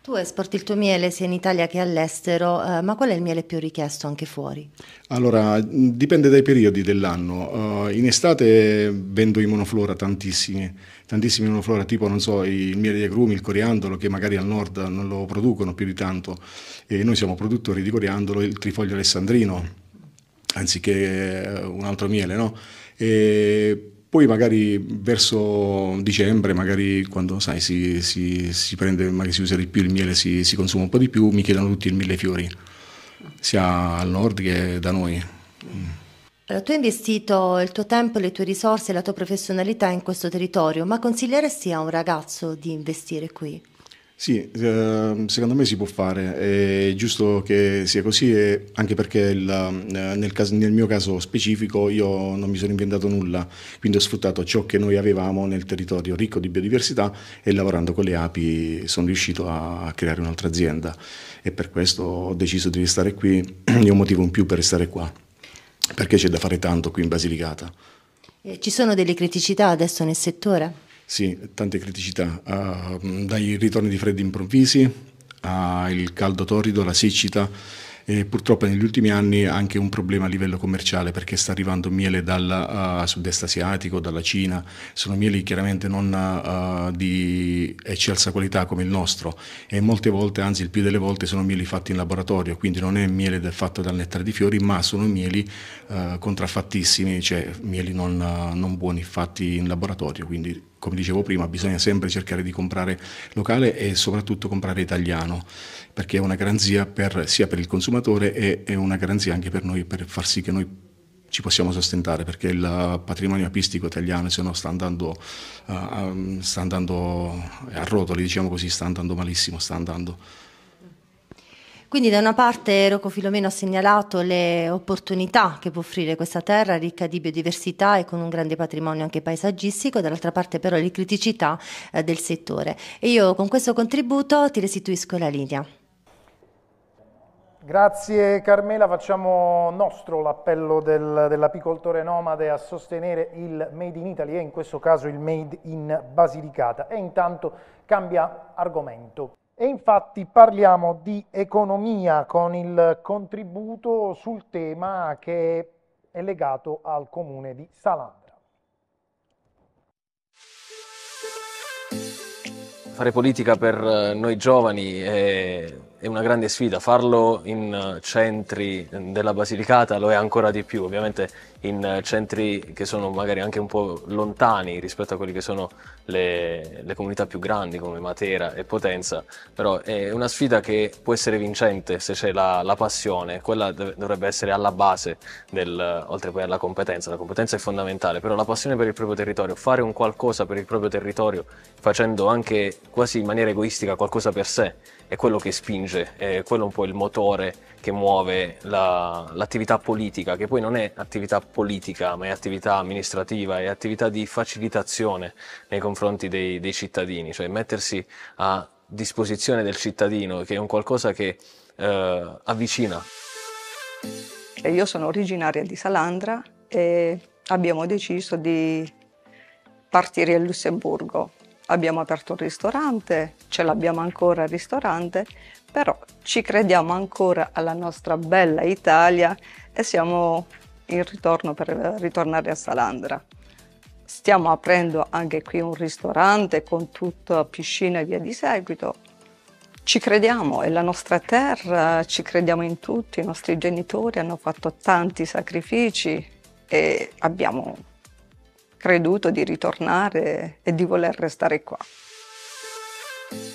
Speaker 5: Tu esporti il tuo miele sia in Italia che all'estero, eh, ma qual è il miele più richiesto anche fuori?
Speaker 11: Allora, dipende dai periodi dell'anno. Uh, in estate vendo i monoflora tantissimi, tantissimi monoflora, tipo non so, il miele di agrumi, il coriandolo, che magari al nord non lo producono più di tanto. E noi siamo produttori di coriandolo, il trifoglio alessandrino, anziché eh, un altro miele, no? E poi magari verso dicembre, magari quando sai, si, si, si, prende, magari si usa di più il miele, si, si consuma un po' di più, mi chiedono tutti il mille fiori, sia al nord che da noi.
Speaker 5: Allora, tu hai investito il tuo tempo, le tue risorse e la tua professionalità in questo territorio, ma consiglieresti a un ragazzo di investire qui?
Speaker 11: Sì, ehm, secondo me si può fare, è giusto che sia così anche perché il, eh, nel, caso, nel, mio caso specifico io non mi sono inventato nulla, quindi ho sfruttato ciò che noi avevamo nel territorio ricco di biodiversità e lavorando con le api sono riuscito a creare un'altra azienda e per questo ho deciso di restare qui, è un motivo in più per restare qua, perché c'è da fare tanto qui in Basilicata.
Speaker 5: Eh, ci sono delle criticità adesso nel settore?
Speaker 11: Sì, tante criticità, uh, dai ritorni di freddi improvvisi al ah, caldo torrido, la siccità e purtroppo negli ultimi anni anche un problema a livello commerciale perché sta arrivando miele dal uh, ah, sud-est asiatico, dalla Cina, sono mieli chiaramente non uh, di eccelsa qualità come il nostro e molte volte, anzi il più delle volte sono mieli fatti in laboratorio, quindi non è miele fatto dal nettare di fiori ma sono mieli contraffattissimi, cioè mieli non, non buoni fatti in laboratorio, quindi come dicevo prima, bisogna sempre cercare di comprare locale e soprattutto comprare italiano, perché è una garanzia per, sia per il consumatore e è una garanzia anche per noi, per far sì che noi ci possiamo sostentare, perché il patrimonio apistico italiano se no, sta, andando, uh, sta andando a rotoli, diciamo così, sta andando malissimo, sta andando.
Speaker 5: Quindi da una parte Rocco Filomeno ha segnalato le opportunità che può offrire questa terra ricca di biodiversità e con un grande patrimonio anche paesaggistico, dall'altra parte però le criticità eh, del settore. E io con questo contributo ti restituisco la linea.
Speaker 1: Grazie Carmela, facciamo nostro l'appello del, dell'apicoltore nomade a sostenere il Made in Italy e in questo caso il Made in Basilicata. E intanto cambia argomento. E infatti parliamo di economia con il contributo sul tema che è legato al comune di Salandra.
Speaker 12: Fare politica per noi giovani è è una grande sfida, farlo in eh, centri della Basilicata lo è ancora di più, ovviamente in eh, centri che sono magari anche un po' lontani rispetto a quelle che sono le, le comunità più grandi come Matera e Potenza, però è una sfida che può essere vincente se c'è la, la passione, quella dovrebbe essere alla base del, oltre poi alla competenza, la competenza è fondamentale, però la passione per il proprio territorio, fare un qualcosa per il proprio territorio facendo anche quasi in maniera egoistica qualcosa per sé è quello che spinge, è quello un po' il motore che muove la, l'attività politica, che poi non è attività politica, ma è attività amministrativa, è attività di facilitazione nei confronti dei, dei cittadini, cioè mettersi a disposizione del cittadino, che è un qualcosa che eh, avvicina.
Speaker 8: Io sono originaria di Salandra e abbiamo deciso di partire a Lussemburgo abbiamo aperto un ristorante, ce l'abbiamo ancora il ristorante, però ci crediamo ancora alla nostra bella Italia e siamo in ritorno per ritornare a Salandra. Stiamo aprendo anche qui un ristorante con tutta piscina e via di seguito. Ci crediamo, è la nostra terra, ci crediamo in tutti, i nostri genitori hanno fatto tanti sacrifici e abbiamo creduto di ritornare e di voler restare qua.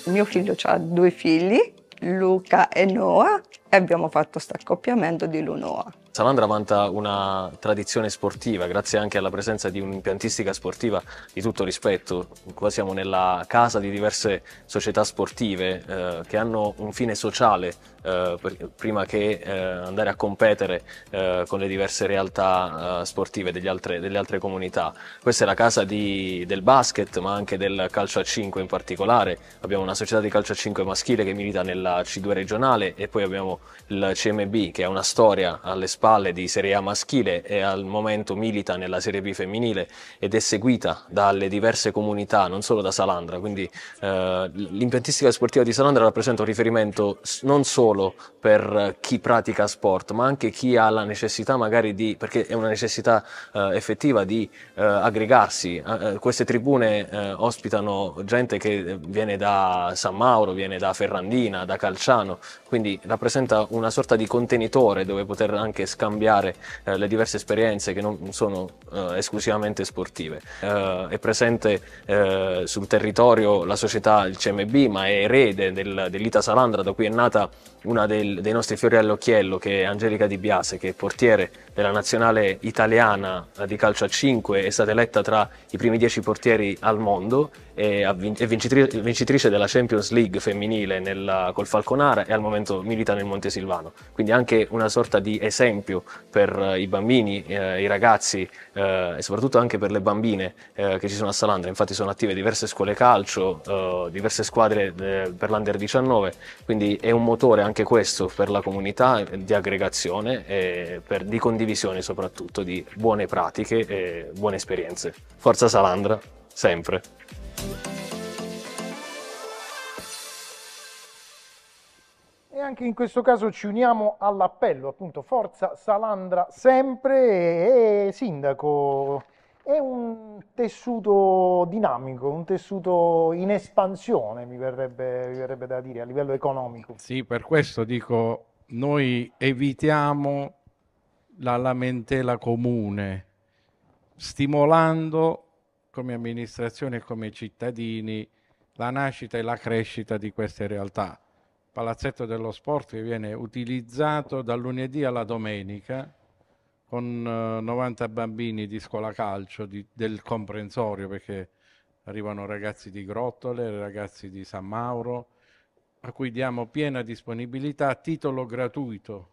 Speaker 8: Mio figlio ha due figli, Luca e Noah, e abbiamo fatto questo accoppiamento di Lunoa.
Speaker 12: Salandra vanta una tradizione sportiva, grazie anche alla presenza di un'impiantistica sportiva di tutto rispetto. Qua siamo nella casa di diverse società sportive eh, che hanno un fine sociale eh, per, prima che eh, andare a competere eh, con le diverse realtà eh, sportive altre, delle altre comunità. Questa è la casa di, del basket, ma anche del calcio a 5 in particolare. Abbiamo una società di calcio a 5 maschile che milita nella C2 regionale e poi abbiamo il CMB che ha una storia alle spalle spalle di Serie A maschile e al momento milita nella Serie B femminile ed è seguita dalle diverse comunità, non solo da Salandra, quindi eh, l'impiantistica sportiva di Salandra rappresenta un riferimento non solo per chi pratica sport, ma anche chi ha la necessità magari di, perché è una necessità eh, effettiva di eh, aggregarsi. Eh, eh, queste tribune eh, ospitano gente che viene da San Mauro, viene da Ferrandina, da Calciano, quindi rappresenta una sorta di contenitore dove poter anche scambiare eh, le diverse esperienze che non sono eh, esclusivamente sportive. Eh, è presente eh, sul territorio la società, il CMB, ma è erede del, dell'Ita Salandra, da cui è nata una del, dei nostri fiori all'occhiello, che è Angelica Di Biase, che è portiere della nazionale italiana di calcio a 5, è stata eletta tra i primi 10 portieri al mondo e vincitrice della Champions League femminile nella, col Falconara e al momento milita nel Montesilvano. Quindi anche una sorta di esempio per eh, i bambini, eh, i ragazzi eh, e soprattutto anche per le bambine eh, che ci sono a Salandra. Infatti sono attive diverse scuole calcio, eh, diverse squadre eh, per l'Under 19, quindi è un motore anche questo per la comunità di aggregazione e per, di condivisione condivisione soprattutto di buone pratiche e buone esperienze. Forza Salandra, sempre!
Speaker 1: E anche in questo caso ci uniamo all'appello, appunto, Forza Salandra sempre e Sindaco. È un tessuto dinamico, un tessuto in espansione, mi verrebbe, mi verrebbe da dire, a livello economico.
Speaker 2: Sì, per questo dico, noi evitiamo la lamentela comune, stimolando come amministrazione e come cittadini la nascita e la crescita di queste realtà. Palazzetto dello Sport che viene utilizzato dal lunedì alla domenica con 90 eh, bambini di scuola calcio di, del comprensorio perché arrivano ragazzi di Grottole, ragazzi di San Mauro, a cui diamo piena disponibilità a titolo gratuito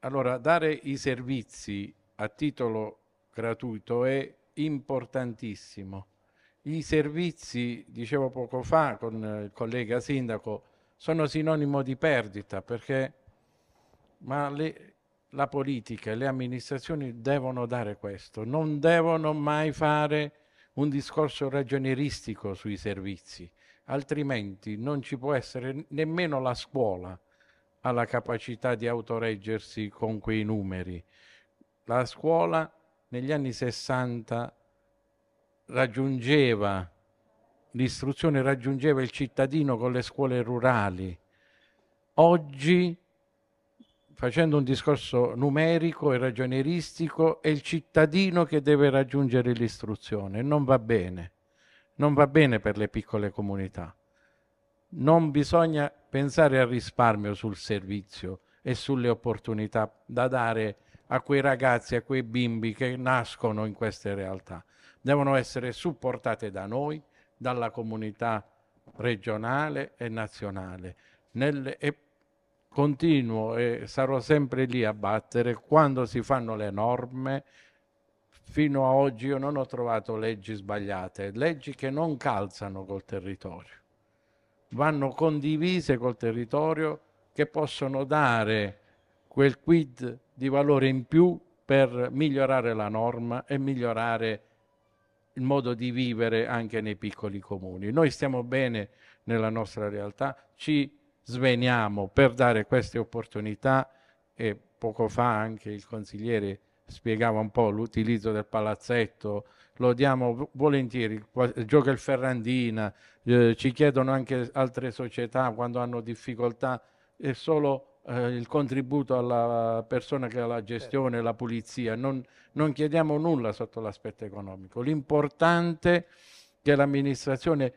Speaker 2: allora, dare i servizi a titolo gratuito è importantissimo. I servizi, dicevo poco fa con il collega sindaco, sono sinonimo di perdita perché ma le, la politica e le amministrazioni devono dare questo, non devono mai fare un discorso ragionieristico sui servizi, altrimenti non ci può essere nemmeno la scuola ha la capacità di autoreggersi con quei numeri. La scuola negli anni 60 raggiungeva, l'istruzione raggiungeva il cittadino con le scuole rurali. Oggi, facendo un discorso numerico e ragionieristico, è il cittadino che deve raggiungere l'istruzione. Non va bene, non va bene per le piccole comunità non bisogna pensare al risparmio sul servizio e sulle opportunità da dare a quei ragazzi, a quei bimbi che nascono in queste realtà. Devono essere supportate da noi, dalla comunità regionale e nazionale. Nel, e continuo e sarò sempre lì a battere quando si fanno le norme. Fino a oggi io non ho trovato leggi sbagliate, leggi che non calzano col territorio vanno condivise col territorio che possono dare quel quid di valore in più per migliorare la norma e migliorare il modo di vivere anche nei piccoli comuni. Noi stiamo bene nella nostra realtà, ci sveniamo per dare queste opportunità e poco fa anche il consigliere spiegava un po' l'utilizzo del palazzetto lo diamo volentieri, gioca il Ferrandina, eh, ci chiedono anche altre società quando hanno difficoltà, è solo eh, il contributo alla persona che ha la gestione, la pulizia, non, non chiediamo nulla sotto l'aspetto economico. L'importante è che l'amministrazione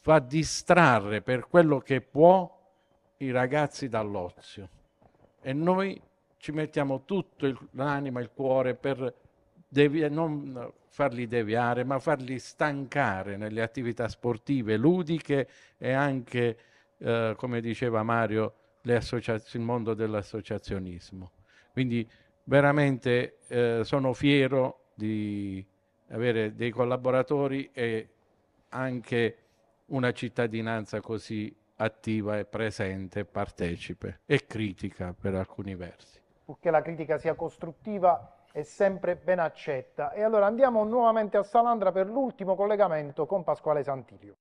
Speaker 2: fa distrarre per quello che può i ragazzi dall'ozio e noi ci mettiamo tutto l'anima, il cuore per devi, eh, non farli deviare, ma farli stancare nelle attività sportive, ludiche e anche, eh, come diceva Mario, il mondo dell'associazionismo. Quindi veramente eh, sono fiero di avere dei collaboratori e anche una cittadinanza così attiva e presente, partecipe e critica per alcuni versi.
Speaker 1: Purché la critica sia costruttiva è sempre ben accetta. E allora andiamo nuovamente a Salandra per l'ultimo collegamento con Pasquale Santilio.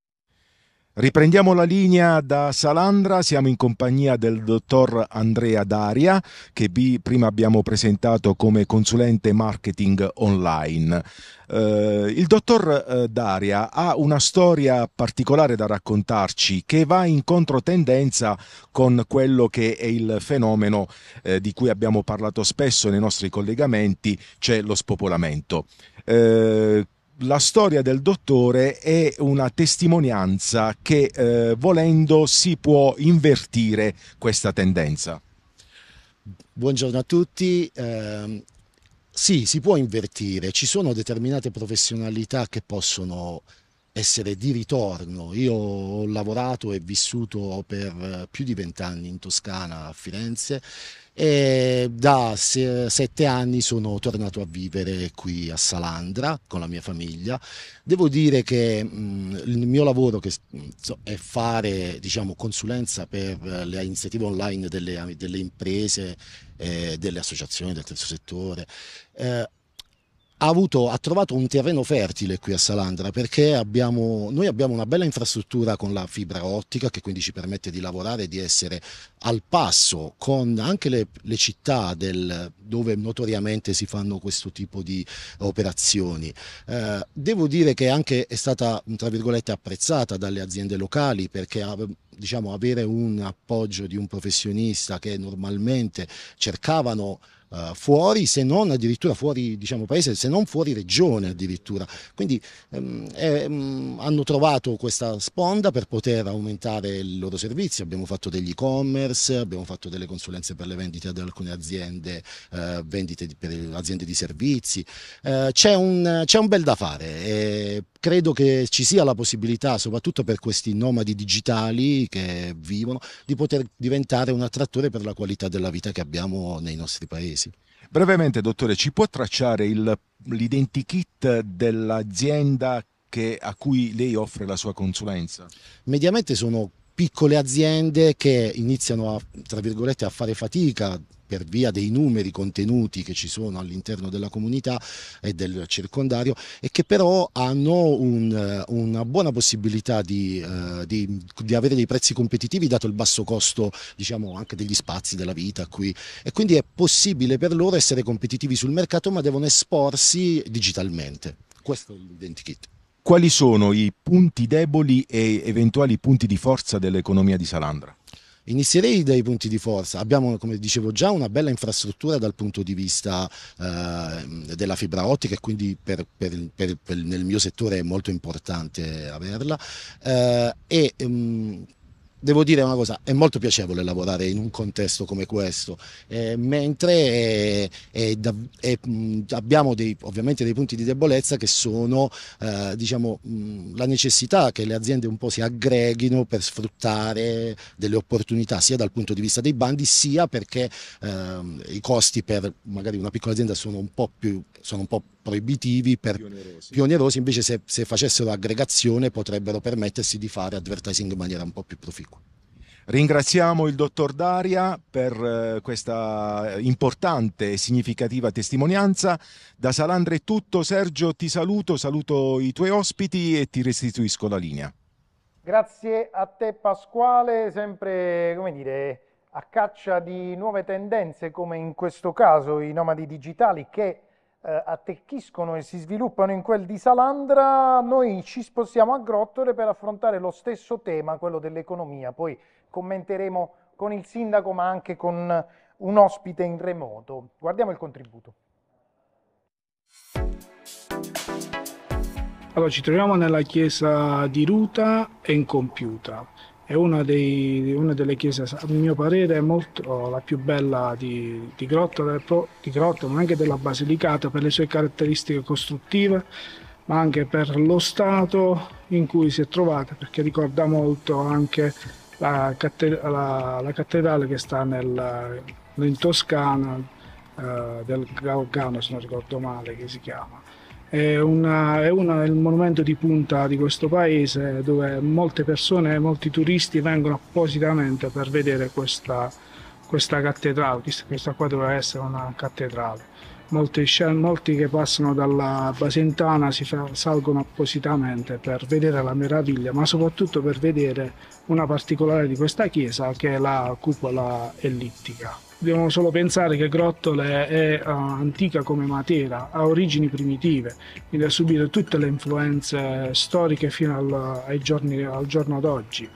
Speaker 4: Riprendiamo la linea da Salandra, siamo in compagnia del dottor Andrea Daria che vi prima abbiamo presentato come consulente marketing online. Eh, il dottor eh, Daria ha una storia particolare da raccontarci che va in controtendenza con quello che è il fenomeno eh, di cui abbiamo parlato spesso nei nostri collegamenti, cioè lo spopolamento. Eh, la storia del dottore è una testimonianza che eh, volendo si può invertire questa tendenza.
Speaker 13: Buongiorno a tutti. Eh, sì, si può invertire, ci sono determinate professionalità che possono essere di ritorno. Io ho lavorato e vissuto per eh, più di vent'anni in Toscana, a Firenze, e da sette anni sono tornato a vivere qui a Salandra con la mia famiglia. Devo dire che mh, mm, il mio lavoro che, mm, è fare diciamo, consulenza per le iniziative online delle, delle imprese, eh, delle associazioni del terzo settore. Eh, ha, avuto, ha, trovato un terreno fertile qui a Salandra perché abbiamo, noi abbiamo una bella infrastruttura con la fibra ottica che quindi ci permette di lavorare e di essere al passo con anche le, le città del, dove notoriamente si fanno questo tipo di operazioni. Eh, devo dire che anche è stata tra virgolette apprezzata dalle aziende locali perché diciamo, avere un appoggio di un professionista che normalmente cercavano eh, fuori, se non addirittura fuori diciamo, paese, se non fuori regione addirittura. Quindi ehm, ehm, hanno trovato questa sponda per poter aumentare il loro servizio, abbiamo fatto degli e-commerce, abbiamo fatto delle consulenze per le vendite ad alcune aziende, eh, vendite per aziende di servizi, eh, c'è un, un, bel da fare. E eh, credo che ci sia la possibilità, soprattutto per questi nomadi digitali che vivono, di poter diventare un attrattore per la qualità della vita che abbiamo nei nostri paesi. Brevemente, dottore, ci può tracciare l'identikit dell'azienda
Speaker 4: che, a cui lei offre la sua consulenza?
Speaker 13: Mediamente sono piccole aziende che iniziano a, a fare fatica per via dei numeri contenuti che ci sono all'interno della comunità e del circondario e che però hanno un, eh, una buona possibilità di, eh, di, di, avere dei prezzi competitivi dato il basso costo diciamo, anche degli spazi della vita qui e quindi è possibile per loro essere competitivi sul mercato ma devono esporsi digitalmente. Questo è l'identikit.
Speaker 4: Quali sono i punti deboli e eventuali punti di forza dell'economia di Salandra?
Speaker 13: Inizierei dai punti di forza. Abbiamo, come dicevo già, una bella infrastruttura dal punto di vista eh, della fibra ottica e quindi per, per, per, nel mio settore è molto importante averla. Eh, e, ehm, devo dire una cosa, è molto piacevole lavorare in un contesto come questo, eh, mentre eh, è, è da, è, abbiamo dei, ovviamente dei punti di debolezza che sono eh, diciamo, mh, la necessità che le aziende un po' si aggreghino per sfruttare delle opportunità sia dal punto di vista dei bandi sia perché eh, i costi per magari una piccola azienda sono un po' più... Sono un po più proibitivi, per più onerosi, più onerosi invece se, se facessero aggregazione potrebbero permettersi di fare advertising in maniera un po' più proficua.
Speaker 4: Ringraziamo il dottor Daria per eh, questa importante e significativa testimonianza. Da Salandra è tutto. Sergio, ti saluto, saluto i tuoi ospiti e ti restituisco la linea.
Speaker 1: Grazie a te Pasquale, sempre come dire, a caccia di nuove tendenze come in questo caso i nomadi digitali che eh, attecchiscono e si sviluppano in quel di Salandra, noi ci spostiamo a Grottore per affrontare lo stesso tema, quello dell'economia. Poi commenteremo con il sindaco ma anche con un ospite in remoto. Guardiamo il contributo.
Speaker 9: Allora, ci troviamo nella chiesa di Ruta e incompiuta è una, dei, una, delle chiese, a mio parere, molto, oh, la più bella di, di, Grotta, di Grotta, ma anche della Basilicata per le sue caratteristiche costruttive, ma anche per lo stato in cui si è trovata, perché ricorda molto anche la, la, la cattedrale che sta nel, in Toscana, eh, del Galgano, se non ricordo male, che si chiama è, una, è, una, è il monumento di punta di questo paese dove molte persone, molti turisti vengono appositamente per vedere questa, questa cattedrale, questa qua doveva essere una cattedrale molti, molti che passano dalla Basentana si fa, salgono appositamente per vedere la meraviglia, ma soprattutto per vedere una particolare di questa chiesa che è la cupola ellittica. Dobbiamo solo pensare che Grottole è uh, antica come Matera, ha origini primitive, quindi ha subito tutte le influenze storiche fino al, giorni, al giorno d'oggi.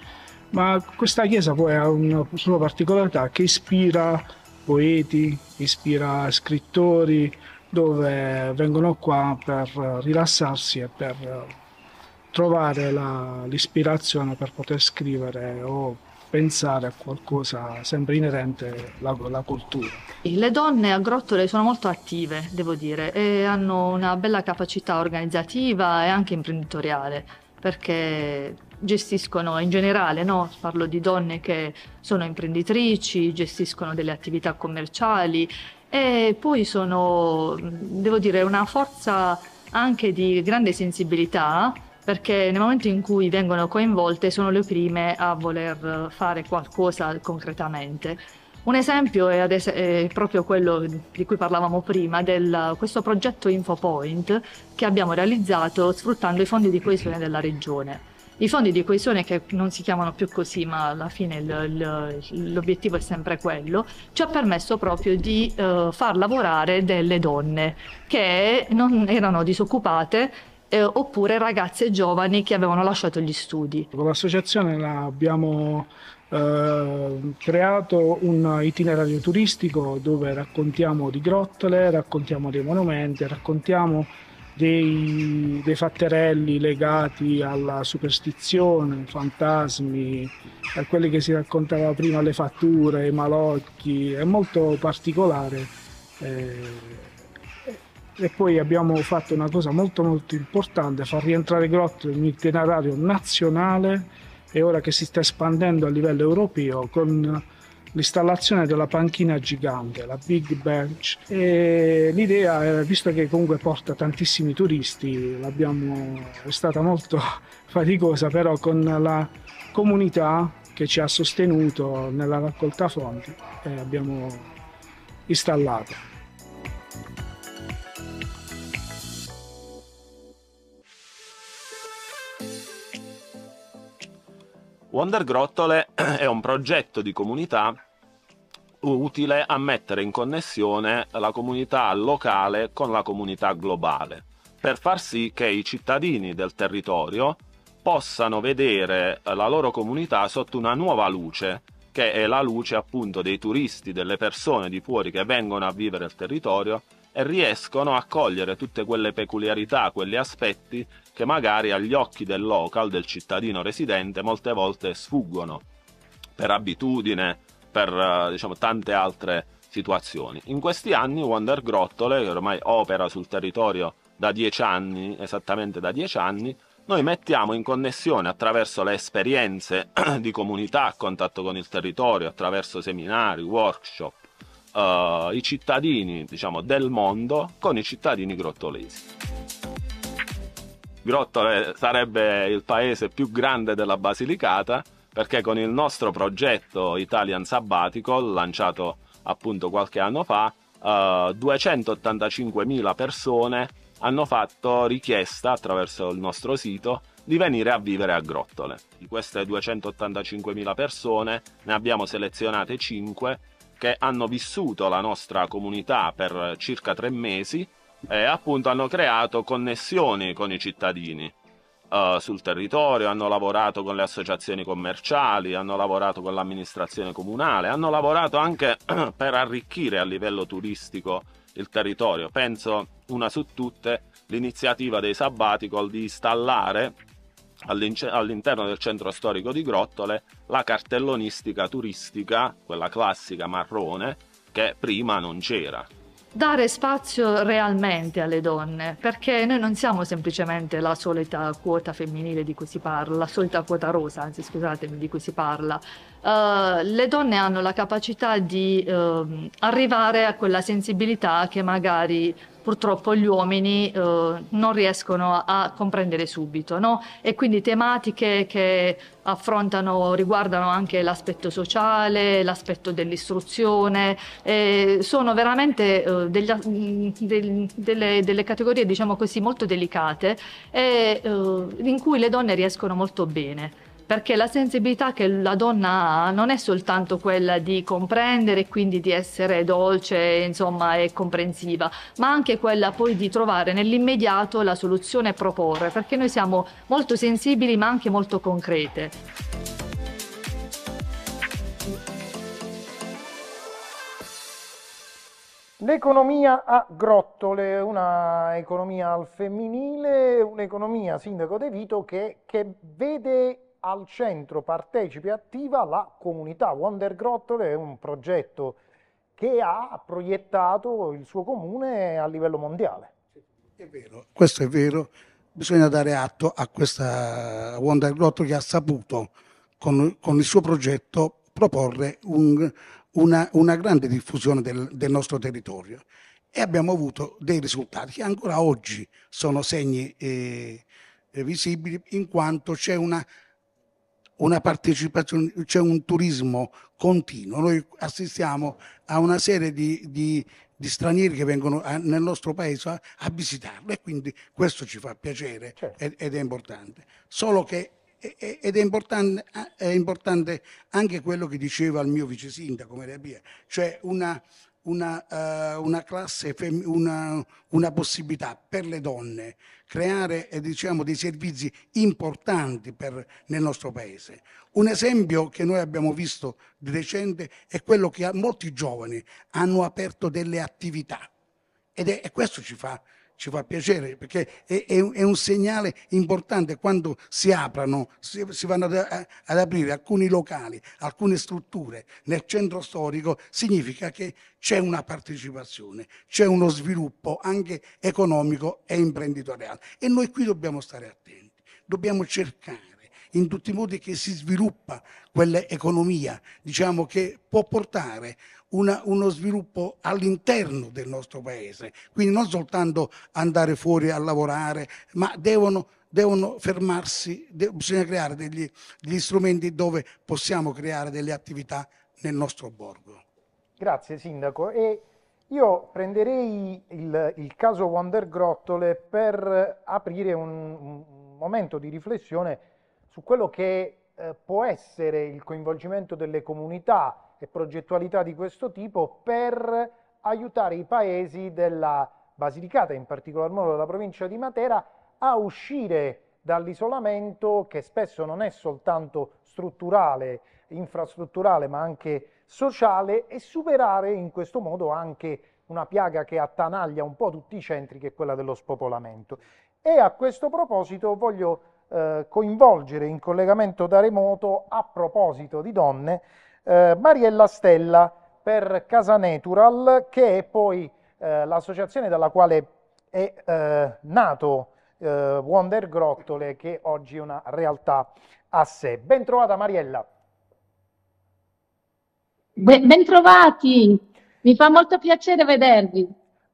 Speaker 9: Ma questa chiesa poi ha una sua particolarità che ispira poeti, ispira scrittori, dove vengono qua per rilassarsi e per eh, trovare la, l'ispirazione per poter scrivere o pensare a qualcosa sempre inerente alla cultura.
Speaker 8: Le donne a Grottole sono molto attive, devo dire, e hanno una bella capacità organizzativa e anche imprenditoriale perché gestiscono in generale, no? parlo di donne che sono imprenditrici, gestiscono delle attività commerciali e poi sono, devo dire, una forza anche di grande sensibilità perché nel momento in cui vengono coinvolte sono le prime a voler fare qualcosa concretamente. Un esempio è, es- è proprio quello di cui parlavamo prima, del questo progetto InfoPoint che abbiamo realizzato sfruttando i fondi di coesione della regione. I fondi di coesione, che non si chiamano più così, ma alla fine il, il, l'obiettivo è sempre quello, ci ha permesso proprio di eh, far lavorare delle donne che non erano disoccupate eh, oppure ragazze
Speaker 9: giovani che avevano lasciato gli studi. Con l'associazione abbiamo eh, creato un itinerario turistico dove raccontiamo di grottole, raccontiamo dei monumenti, raccontiamo dei, dei fatterelli legati alla superstizione, fantasmi, a eh, quelli che si raccontava prima, le fatture, i malocchi, è molto particolare. Eh, e poi abbiamo fatto una cosa molto molto importante, far rientrare Grotte in un itinerario nazionale e ora che si sta espandendo a livello europeo con l'installazione della panchina gigante, la Big Bench. E l'idea, eh, visto che comunque porta tantissimi turisti, è stata molto faticosa, però con la comunità che ci ha sostenuto nella raccolta fondi eh, abbiamo installato.
Speaker 10: Wonder Grottole è un progetto di comunità utile a mettere in connessione la comunità locale con la comunità globale, per far sì che i cittadini del territorio possano vedere la loro comunità sotto una nuova luce, che è la luce appunto dei turisti, delle persone di fuori che vengono a vivere il territorio e riescono a cogliere tutte quelle peculiarità, quegli aspetti che magari agli occhi del local, del cittadino residente, molte volte sfuggono per abitudine, per eh, diciamo, tante altre situazioni. In questi anni Wander Grottole, che ormai opera sul territorio da dieci anni, esattamente da dieci anni, noi mettiamo in connessione attraverso le esperienze di comunità a contatto con il territorio, attraverso seminari, workshop, uh, i cittadini diciamo, del mondo con i cittadini grottolesi. Grottole sarebbe il paese più grande della Basilicata perché con il nostro progetto Italian Sabbatical lanciato appunto qualche anno fa uh, eh, 285.000 persone hanno fatto richiesta attraverso il nostro sito di venire a vivere a Grottole. Di queste 285.000 persone ne abbiamo selezionate 5 che hanno vissuto la nostra comunità per circa tre mesi e appunto hanno creato connessioni con i cittadini uh, sul territorio, hanno lavorato con le associazioni commerciali, hanno lavorato con l'amministrazione comunale, hanno lavorato anche per arricchire a livello turistico il territorio. Penso una su tutte l'iniziativa dei Sabbatical di installare all'interno del centro storico di Grottole la cartellonistica turistica, quella classica marrone, che prima non c'era
Speaker 8: dare spazio realmente alle donne, perché noi non siamo semplicemente la solita quota femminile di cui si parla, la solita quota rosa, anzi scusatemi, di cui si parla. Uh, le donne hanno la capacità di uh, arrivare a quella sensibilità che magari purtroppo gli uomini eh, non riescono a comprendere subito. No? E quindi tematiche che affrontano, riguardano anche l'aspetto sociale, l'aspetto dell'istruzione, eh, sono veramente eh, degli, del, delle, delle, categorie diciamo così molto delicate e eh, in cui le donne riescono molto bene perché la sensibilità che la donna ha non è soltanto quella di comprendere e quindi di essere dolce insomma, e comprensiva, ma anche quella poi di trovare nell'immediato la soluzione e proporre, perché noi siamo molto sensibili ma anche molto concrete.
Speaker 1: L'economia a grottole, una economia al femminile, un'economia, sindaco De Vito, che, che vede al centro partecipe attiva la comunità. Wonder Grottole è un progetto che ha proiettato il suo comune a livello mondiale. È vero,
Speaker 3: questo è vero. Bisogna dare atto a questa Wonder Grottole che ha saputo con, con il suo progetto proporre un, una, una, grande diffusione del, del nostro territorio e abbiamo avuto dei risultati che ancora oggi sono segni eh, eh visibili in quanto c'è una una partecipazione, c'è cioè un turismo continuo. Noi assistiamo a una serie di, di, di stranieri che vengono a, nel nostro paese a, a, visitarlo e quindi questo ci fa piacere certo. ed, ed, è importante. Solo che ed è importante, è importante anche quello che diceva il mio vice sindaco Maria Pia, cioè una, una, uh, una classe, fem- una, una, possibilità per le donne, creare eh, diciamo, dei servizi importanti per, nel nostro paese. Un esempio che noi abbiamo visto di recente è quello che molti giovani hanno aperto delle attività ed è, e questo ci fa ci fa piacere perché è, è, è un segnale importante quando si aprono, si, si, vanno ad, ad aprire alcuni locali, alcune strutture nel centro storico, significa che c'è una partecipazione, c'è uno sviluppo anche economico e imprenditoriale. E noi qui dobbiamo stare attenti, dobbiamo cercare in tutti i modi che si sviluppa quell'economia, diciamo che può portare una, uno sviluppo all'interno del nostro paese, quindi non soltanto andare fuori a lavorare, ma devono devono fermarsi, de bisogna creare degli, degli, strumenti dove possiamo creare delle attività nel nostro borgo. Grazie Sindaco. E
Speaker 1: io prenderei il, il caso Wonder Grottole per aprire un, un momento di riflessione su quello che eh, può essere il coinvolgimento delle comunità e progettualità di questo tipo per aiutare i paesi della Basilicata, in particolar modo della provincia di Matera, a uscire dall'isolamento che spesso non è soltanto strutturale, infrastrutturale, ma anche sociale e superare in questo modo anche una piaga che attanaglia un po' tutti i centri, che è quella dello spopolamento. E a questo proposito voglio eh, coinvolgere in collegamento da remoto a proposito di donne eh, Mariella Stella per Casa Natural, che è poi eh, l'associazione dalla quale è eh, nato eh, Wonder Grottole, che oggi è una realtà a sé. Bentrovata Mariella.
Speaker 14: Bentrovati, mi fa molto piacere vedervi.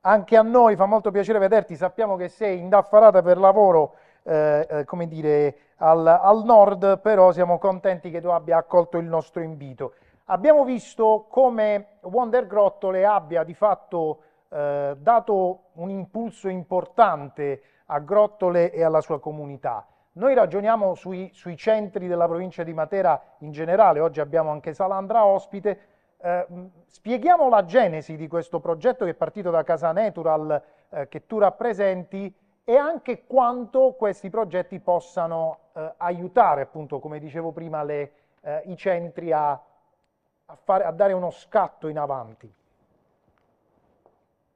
Speaker 1: Anche a noi fa molto piacere vederti, sappiamo che sei indaffarata per lavoro eh, eh, come dire, al, al, nord, però siamo contenti che tu abbia accolto il nostro invito. Abbiamo visto come Wonder Grottole abbia di fatto eh, dato un impulso importante a Grottole e alla sua comunità. Noi ragioniamo sui, sui, centri della provincia di Matera in generale, oggi abbiamo anche Salandra ospite. Eh, spieghiamo la genesi di questo progetto che è partito da Casa Natural eh, che tu rappresenti e anche quanto questi progetti possano eh, aiutare, appunto, come dicevo prima, le, eh, i centri a, a, fare, a dare uno scatto in avanti.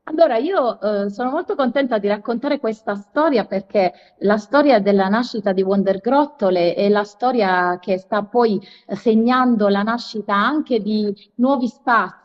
Speaker 14: Allora, io eh, sono molto contenta di raccontare questa storia perché la storia della nascita di Wonder Grottole è la storia che sta poi segnando la nascita anche di nuovi spazi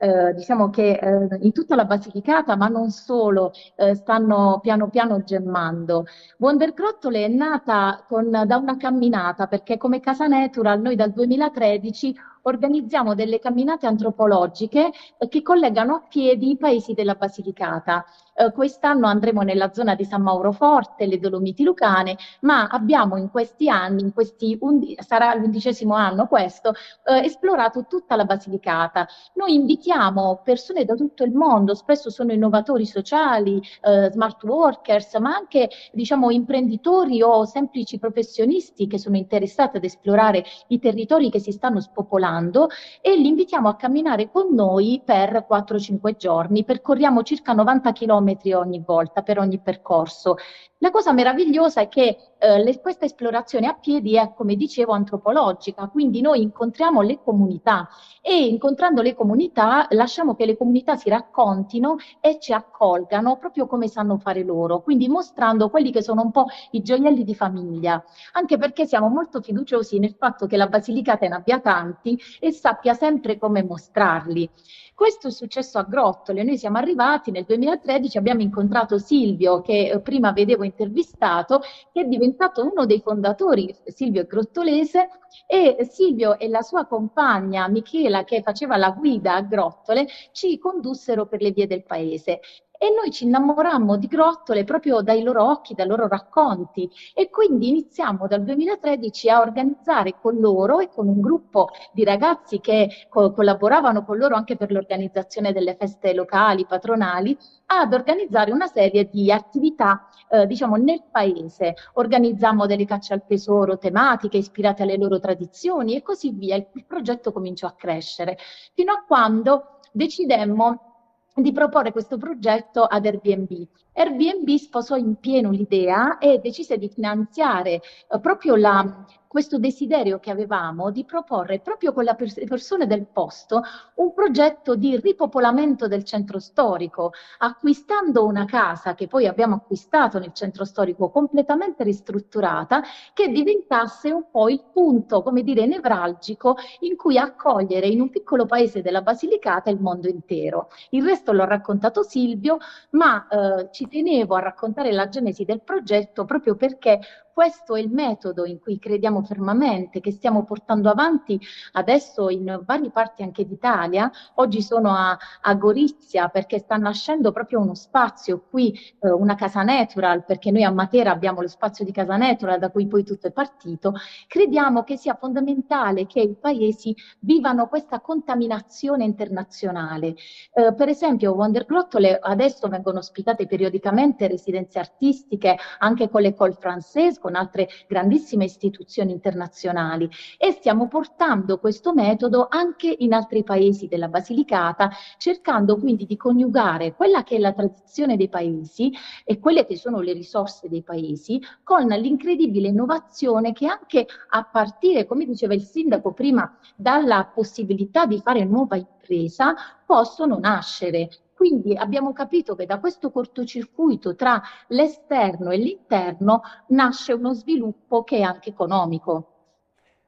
Speaker 14: eh, diciamo che eh, in tutta la Basilicata, ma non solo, eh, stanno piano piano gemmando. Wonder Grottole è nata con, da una camminata, perché come Casa Natural noi dal 2013 organizziamo delle camminate antropologiche eh, che collegano a piedi i paesi della Basilicata eh, quest'anno andremo nella zona di San Mauro Forte, le Dolomiti Lucane, ma abbiamo in questi anni, in questi undi- sarà l'undicesimo anno questo, eh, esplorato tutta la Basilicata. Noi invitiamo persone da tutto il mondo, spesso sono innovatori sociali, eh, smart workers, ma anche diciamo imprenditori o semplici professionisti che sono interessati ad esplorare i territori che si stanno spopolando e li invitiamo a camminare con noi per 4-5 giorni. Percorriamo circa 90 km chilometri ogni volta per ogni percorso la cosa meravigliosa è che eh, le, questa esplorazione a piedi è, come dicevo, antropologica, quindi noi incontriamo le comunità e incontrando le comunità lasciamo che le comunità si raccontino e ci accolgano proprio come sanno fare loro, quindi mostrando quelli che sono un po' i gioielli di famiglia, anche perché siamo molto fiduciosi nel fatto che la Basilicata ne abbia tanti e sappia sempre come mostrarli. Questo è successo a Grottole, noi siamo arrivati nel 2013, abbiamo incontrato Silvio che eh, prima vedevo in intervistato, che è diventato uno dei fondatori, Silvio Grottolese, e Silvio e la sua compagna Michela, che faceva la guida a Grottole, ci condussero per le vie del paese e noi ci innamorammo di Grottole proprio dai loro occhi, dai loro racconti e quindi iniziamo dal 2013 a organizzare con loro e con un gruppo di ragazzi che co- collaboravano con loro anche per l'organizzazione delle feste locali, patronali, ad organizzare una serie di attività eh, diciamo nel paese. Organizzammo delle cacce al tesoro tematiche ispirate alle loro tradizioni e così via. Il, il progetto cominciò a crescere fino a quando decidemmo di proporre questo progetto ad Airbnb Airbnb sposò in pieno l'idea e decise di finanziare eh, proprio la, questo desiderio che avevamo di proporre proprio con le pers- persone del posto un progetto di ripopolamento del centro storico, acquistando una casa che poi abbiamo acquistato nel centro storico completamente ristrutturata, che diventasse un po' il punto, come dire, nevralgico in cui accogliere in un piccolo paese della Basilicata il mondo intero. Il resto l'ho raccontato Silvio, ma eh, ci ci tenevo a raccontare la genesi del progetto proprio perché questo è il metodo in cui crediamo fermamente, che stiamo portando avanti adesso in varie parti anche d'Italia. Oggi sono a, a, Gorizia perché sta nascendo proprio uno spazio qui, eh, una casa natural, perché noi a Matera abbiamo lo spazio di casa natural da cui poi tutto è partito. Crediamo che sia fondamentale che i paesi vivano questa contaminazione internazionale. Eh, per esempio, Wonder Glottole adesso vengono ospitate periodicamente residenze artistiche anche con l'École française con altre grandissime istituzioni internazionali e stiamo portando questo metodo anche in altri paesi della Basilicata, cercando quindi di coniugare quella che è la tradizione dei paesi e quelle che sono le risorse dei paesi con l'incredibile innovazione che anche a partire, come diceva il sindaco prima, dalla possibilità di fare nuova impresa, possono nascere quindi abbiamo capito che da questo cortocircuito tra l'esterno e l'interno nasce uno sviluppo
Speaker 1: che è anche economico.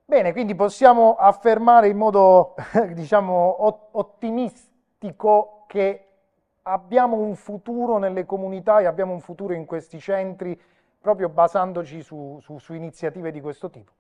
Speaker 1: Bene, quindi possiamo affermare in modo diciamo, ottimistico che abbiamo un futuro nelle comunità e abbiamo un futuro in questi centri proprio basandoci su, su, su iniziative di questo tipo.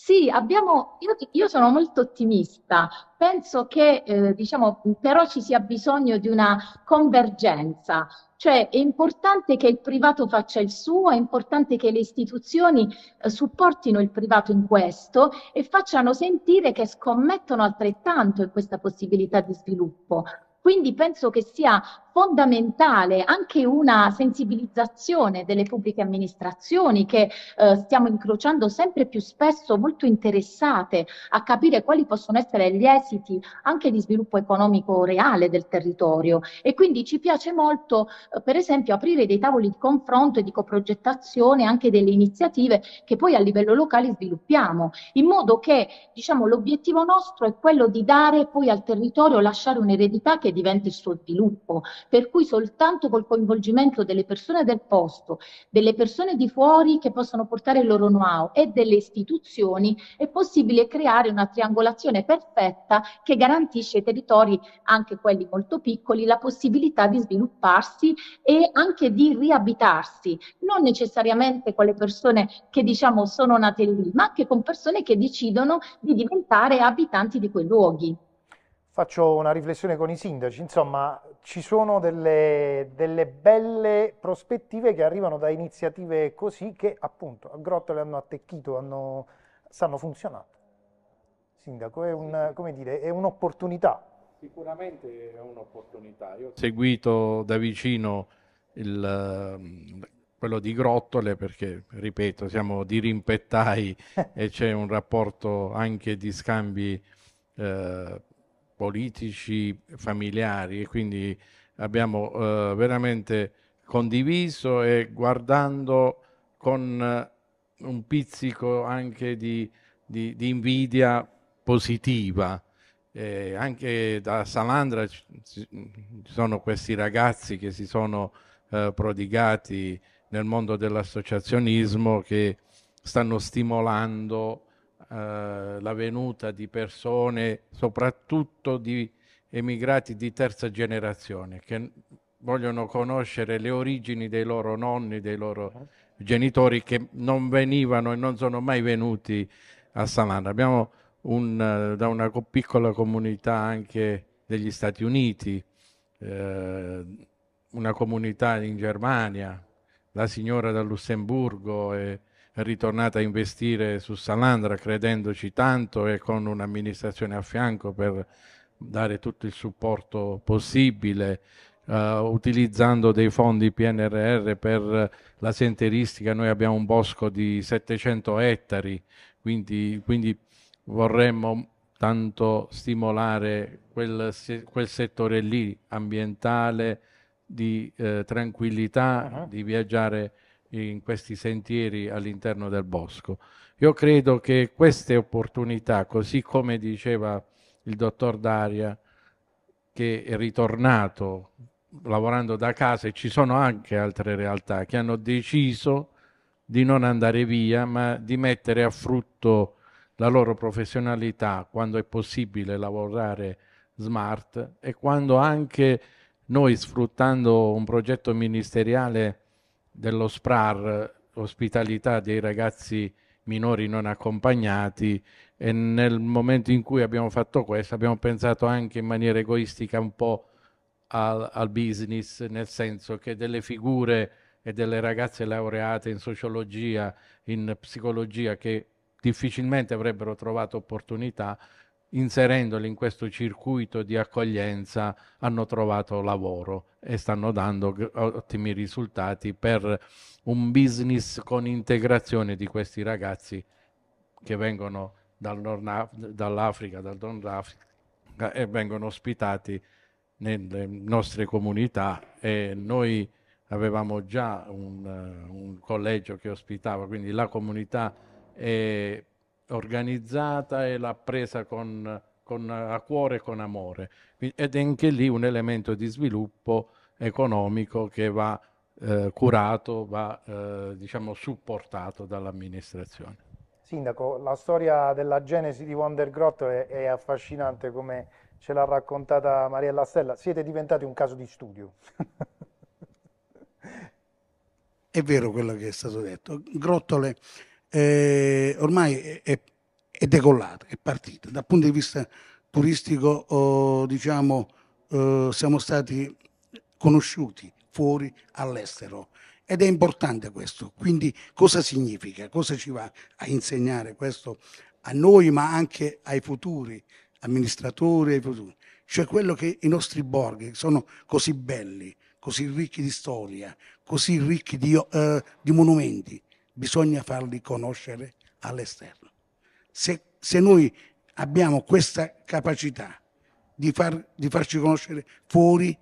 Speaker 14: Sì, abbiamo, io, io, sono molto ottimista, penso che eh, diciamo, però ci sia bisogno di una convergenza, cioè è importante che il privato faccia il suo, è importante che le istituzioni eh, supportino il privato in questo e facciano sentire che scommettono altrettanto in questa possibilità di sviluppo. Quindi penso che sia fondamentale anche una sensibilizzazione delle pubbliche amministrazioni che eh, stiamo incrociando sempre più spesso molto interessate a capire quali possono essere gli esiti anche di sviluppo economico reale del territorio e quindi ci piace molto eh, per esempio aprire dei tavoli di confronto e di coprogettazione anche delle iniziative che poi a livello locale sviluppiamo in modo che diciamo l'obiettivo nostro è quello di dare poi al territorio lasciare un'eredità che diventi il suo sviluppo per cui soltanto col coinvolgimento delle persone del posto, delle persone di fuori che possono portare il loro know-how e delle istituzioni è possibile creare una triangolazione perfetta che garantisce ai territori, anche quelli molto piccoli, la possibilità di svilupparsi e anche di riabitarsi, non necessariamente con le persone che diciamo sono nate lì, ma anche con persone che decidono di diventare abitanti
Speaker 1: di quei luoghi faccio una riflessione con i sindaci, insomma ci sono delle, delle, belle prospettive che arrivano da iniziative così che appunto a Grotto le hanno attecchito, hanno, stanno funzionando. Sindaco, è, un'opportunità.
Speaker 2: Sicuramente è un'opportunità. Io ho seguito da vicino il, quello di Grottole perché, ripeto, siamo di rimpettai e c'è un rapporto anche di scambi eh, politici familiari e quindi abbiamo eh, veramente condiviso e guardando con eh, un pizzico anche di, di, di invidia positiva. Eh, anche da Salandra ci sono questi ragazzi che si sono eh, prodigati nel mondo dell'associazionismo che stanno stimolando eh, la venuta di persone, soprattutto di emigrati di terza generazione, che vogliono conoscere le origini dei loro nonni, dei loro certo. genitori che non venivano e non sono mai venuti a Samarra. Abbiamo un, da una piccola comunità anche degli Stati Uniti, eh, una comunità in Germania, la signora da Lussemburgo e ritornata a investire su Salandra credendoci tanto e con un'amministrazione a fianco per dare tutto il supporto possibile Uh, utilizzando dei fondi PNRR per la senteristica, noi abbiamo un bosco di 700 ettari, quindi, quindi vorremmo tanto stimolare quel, quel settore lì ambientale di eh, tranquillità, uh -huh. di viaggiare in questi sentieri all'interno del bosco. Io credo che queste opportunità, così come diceva il dottor Daria, che è ritornato lavorando da casa e ci sono anche altre realtà che hanno deciso di non andare via, ma di mettere a frutto la loro professionalità quando è possibile lavorare smart e quando anche noi sfruttando un progetto ministeriale dello SPRAR, ospitalità dei ragazzi minori non accompagnati e nel momento in cui abbiamo fatto questo abbiamo pensato anche in maniera egoistica un po' al, al business, nel senso che delle figure e delle ragazze laureate in sociologia, in psicologia che difficilmente avrebbero trovato opportunità, inserendoli in questo circuito di accoglienza hanno trovato lavoro e stanno dando ottimi risultati per un business con integrazione di questi ragazzi che vengono dal dall'Africa, dal Nord Africa e vengono ospitati nelle nostre comunità e noi avevamo già un, un collegio che ospitava, quindi la comunità è organizzata e l'ha presa con, con, a cuore e con amore. Ed è anche lì un elemento di sviluppo economico che va eh, curato, va eh, diciamo supportato dall'amministrazione.
Speaker 1: Sindaco, la storia della genesi di Wondergrotto è, è affascinante come ce l'ha raccontata Mariella Stella. Siete diventati un caso di studio.
Speaker 3: è vero quello che è stato detto. Grottole eh, ormai è, è decollata, è partita. Dal punto di vista turistico, oh, diciamo, eh, siamo stati conosciuti fuori all'estero. Ed è importante questo, quindi cosa significa, cosa ci va a insegnare questo a noi ma anche ai futuri amministratori, ai futuri. Cioè quello che i nostri borghi sono così belli, così ricchi di storia, così ricchi di, oh, eh, di monumenti, bisogna farli conoscere all'esterno. Se, se noi abbiamo questa capacità di, far, di farci conoscere fuori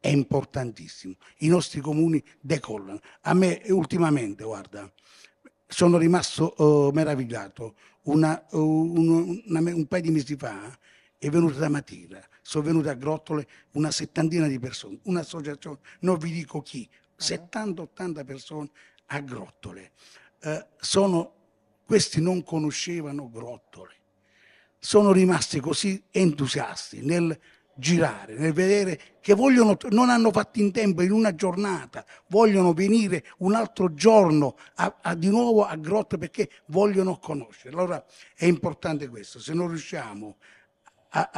Speaker 3: è importantissimo. I nostri comuni decollano. A me ultimamente, guarda, sono rimasto uh, meravigliato. Una, uh, un, una, un, paio di mesi fa eh, è venuta da Matera, sono venute a Grottole una settantina di persone, un'associazione, non vi dico chi, 70-80 persone a Grottole. Eh, sono, questi non conoscevano Grottole, sono rimasti così entusiasti nel girare, nel vedere che vogliono, non hanno fatto in tempo in una giornata, vogliono venire un altro giorno a, a, di nuovo a Grotte perché vogliono conoscere. Allora è importante questo, se non riusciamo a,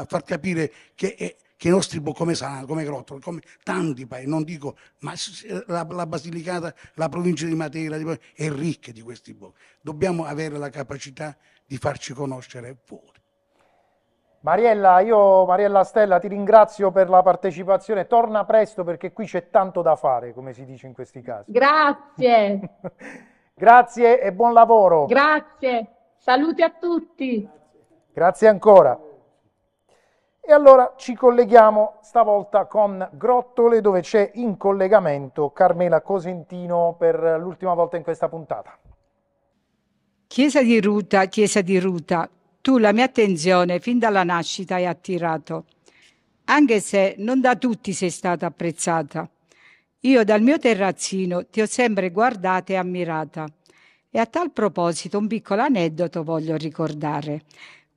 Speaker 3: a far capire che è, che è ostribo come Sana, come Crotto, come tanti paesi, non dico, ma la, la Basilicata, la provincia di Matera è ricca di questi bocchi. Dobbiamo avere la capacità di farci conoscere fuori.
Speaker 1: Mariella, io, Mariella Stella, ti ringrazio per la partecipazione. Torna presto perché qui c'è tanto da fare, come si dice in questi casi.
Speaker 14: Grazie.
Speaker 1: Grazie e buon lavoro. Grazie. Saluti a tutti. Grazie ancora. E allora ci colleghiamo stavolta con Grottole dove c'è in collegamento Carmela Cosentino per l'ultima volta in questa puntata.
Speaker 15: Chiesa di Ruta, Chiesa di Ruta, tu la mia attenzione fin dalla nascita hai attirato, anche se non da tutti sei stata apprezzata. Io dal mio terrazzino ti ho sempre guardata e ammirata. E a tal proposito un piccolo aneddoto voglio ricordare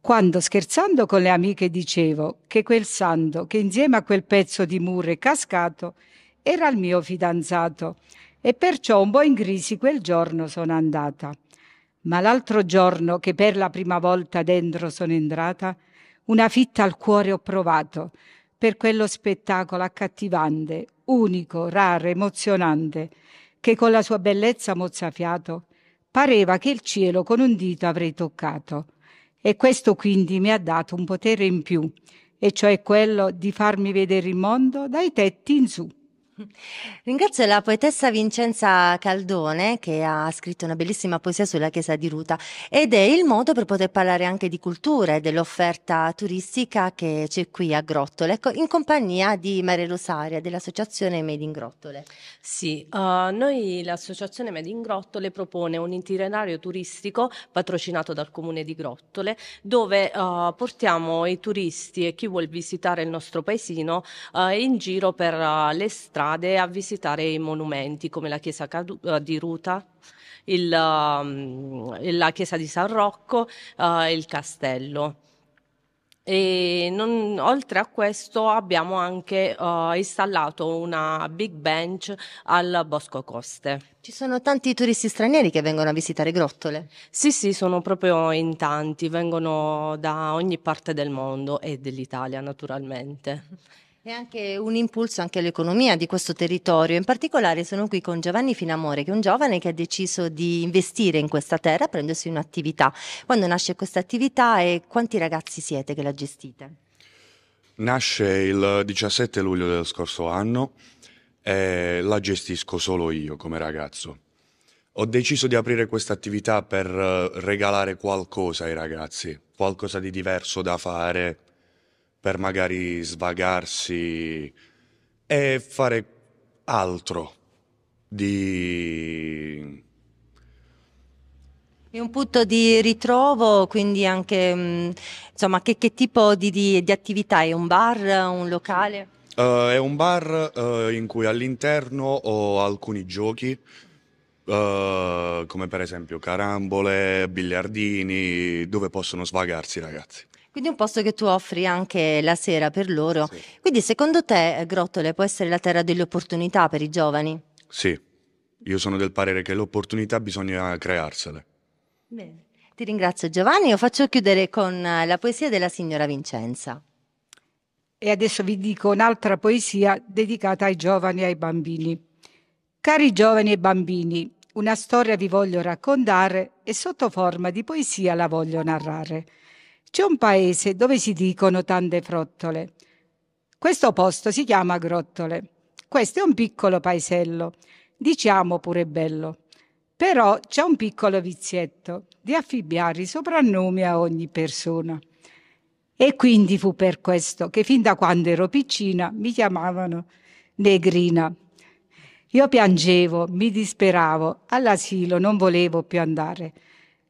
Speaker 15: quando scherzando con le amiche dicevo che quel santo che insieme a quel pezzo di muro è cascato era il mio fidanzato e perciò un po' in crisi quel giorno sono andata. Ma l'altro giorno che per la prima volta dentro sono entrata, una fitta al cuore ho provato per quello spettacolo accattivante, unico, raro, emozionante, che con la sua bellezza mozzafiato pareva che il cielo con un dito avrei toccato e questo quindi mi ha dato un potere in più, e cioè quello di farmi vedere il mondo dai tetti in su.
Speaker 5: Ringrazio la poetessa Vincenza Caldone che ha scritto una bellissima poesia sulla chiesa di Ruta ed è il modo per poter parlare anche di cultura e dell'offerta turistica che c'è qui a Grottole, ecco, in compagnia di Maria Rosaria dell'associazione Made in Grottole. Sì, uh, noi l'associazione Made in Grottole propone un itinerario turistico patrocinato dal comune di Grottole dove uh, portiamo i turisti e chi vuol visitare il nostro paesino uh, in giro per le strade strade a visitare i monumenti come la chiesa eh, di Ruta, um, il, la chiesa di San Rocco e eh, il castello. E non, oltre a questo abbiamo anche uh, installato una big bench al Bosco Coste. Ci sono tanti turisti stranieri che vengono a visitare Grottole? Sì, sì, sono proprio in tanti, vengono da ogni parte del mondo e dell'Italia naturalmente. E anche un impulso anche all'economia di questo territorio. In particolare sono qui con Giovanni Finamore, che è un giovane che ha deciso di investire in questa terra, prendersi un'attività. Quando nasce questa attività e quanti ragazzi siete che la gestite?
Speaker 11: Nasce il 17 luglio dello scorso anno e la gestisco solo io come ragazzo. Ho deciso di aprire questa attività per eh, regalare qualcosa ai ragazzi, qualcosa di diverso da fare per magari svagarsi e fare altro di...
Speaker 5: È un punto di ritrovo, quindi anche, mm, insomma, che, che tipo di, di, di, attività? È un bar, un locale?
Speaker 9: Uh, è un bar
Speaker 11: uh, in cui all'interno ho alcuni giochi, Uh, come per esempio carambole, biliardini, dove possono svagarsi i ragazzi.
Speaker 5: Quindi un posto che tu offri anche la sera per loro. Sì. Quindi secondo te eh, Grottole può essere la terra delle opportunità per i giovani?
Speaker 11: Sì, io sono del parere che le opportunità bisogna crearsele.
Speaker 5: Bene. Ti ringrazio Giovanni, io faccio chiudere con eh, la poesia della signora Vincenza. E adesso vi dico un'altra poesia dedicata
Speaker 15: ai giovani e ai bambini. Cari giovani e bambini, una storia vi voglio raccontare e sotto forma di poesia la voglio narrare. C'è un paese dove si dicono tante frottole. Questo posto si chiama Grottole. Questo è un piccolo paesello, diciamo pure bello. Però c'è un piccolo vizietto di affibbiare i soprannomi a ogni persona. E quindi fu per questo che fin da quando ero piccina mi chiamavano Negrina. Io piangevo, mi disperavo, all'asilo non volevo più andare.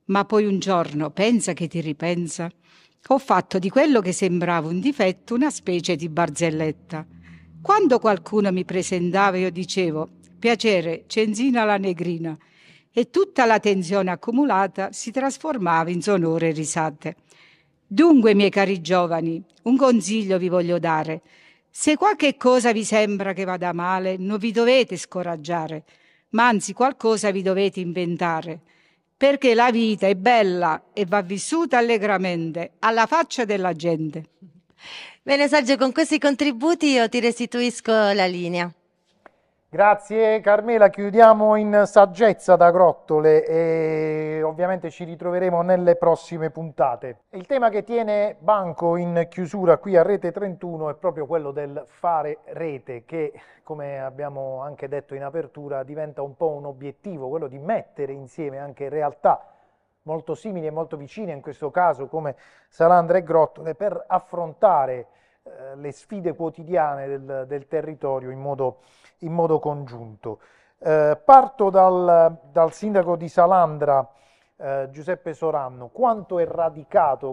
Speaker 15: Ma poi un giorno, pensa che ti ripensa, ho fatto di quello che sembrava un difetto una specie di barzelletta. Quando qualcuno mi presentava io dicevo piacere, Cenzina la negrina e tutta la tensione accumulata si trasformava in sonore e risate. Dunque, miei cari giovani, un consiglio vi voglio dare. Se qualche cosa vi sembra che vada male, non vi dovete scoraggiare, ma anzi qualcosa vi dovete inventare perché la vita è bella e va vissuta allegramente, alla faccia
Speaker 1: della gente.
Speaker 5: Bene Sergio, con questi contributi io ti restituisco la linea.
Speaker 1: Grazie Carmela, chiudiamo in saggezza da Grottole e ovviamente ci ritroveremo nelle prossime puntate. Il tema che tiene banco in chiusura qui a Rete 31 è proprio quello del fare rete che come abbiamo anche detto in apertura diventa un po' un obiettivo, quello di mettere insieme anche realtà molto simili e molto vicine in questo caso come Salandra e Grottole per affrontare eh, le sfide quotidiane del, del territorio in modo in modo congiunto. Eh, parto dal, dal, sindaco di Salandra, eh, Giuseppe Soranno. Quanto è,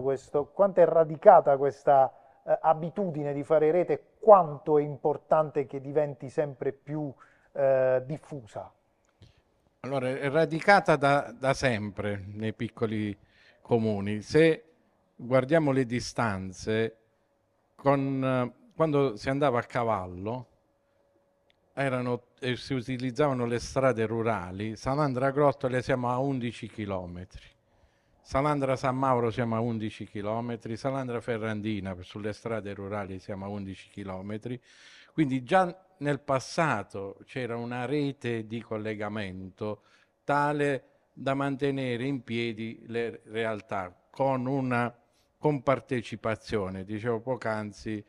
Speaker 1: questo, quanto è radicata questa eh, abitudine di fare rete quanto è importante che diventi sempre più eh, diffusa?
Speaker 2: Allora, è radicata da, da sempre nei piccoli comuni. Se guardiamo le distanze, con, eh, quando si andava a cavallo, erano, eh, si utilizzavano le strade rurali, Salandra Grottole siamo a 11 km, Salandra San Mauro siamo a 11 km, Salandra Ferrandina sulle strade rurali siamo a 11 km, quindi già nel passato c'era una rete di collegamento tale da mantenere in piedi le realtà con una compartecipazione, dicevo poc'anzi,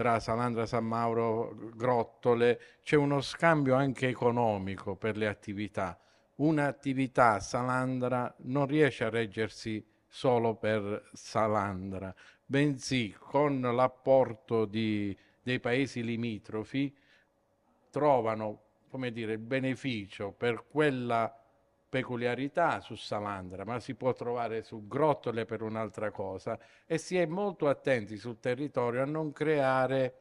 Speaker 2: tra Salandra San Mauro, Grottole, c'è uno scambio anche economico per le attività. Un'attività Salandra non riesce a reggersi solo per Salandra, bensì con l'apporto dei paesi limitrofi trovano come dire, il beneficio per quella peculiarità su Salandra, ma si può trovare su Grottole per un'altra cosa e si è molto attenti sul territorio a non creare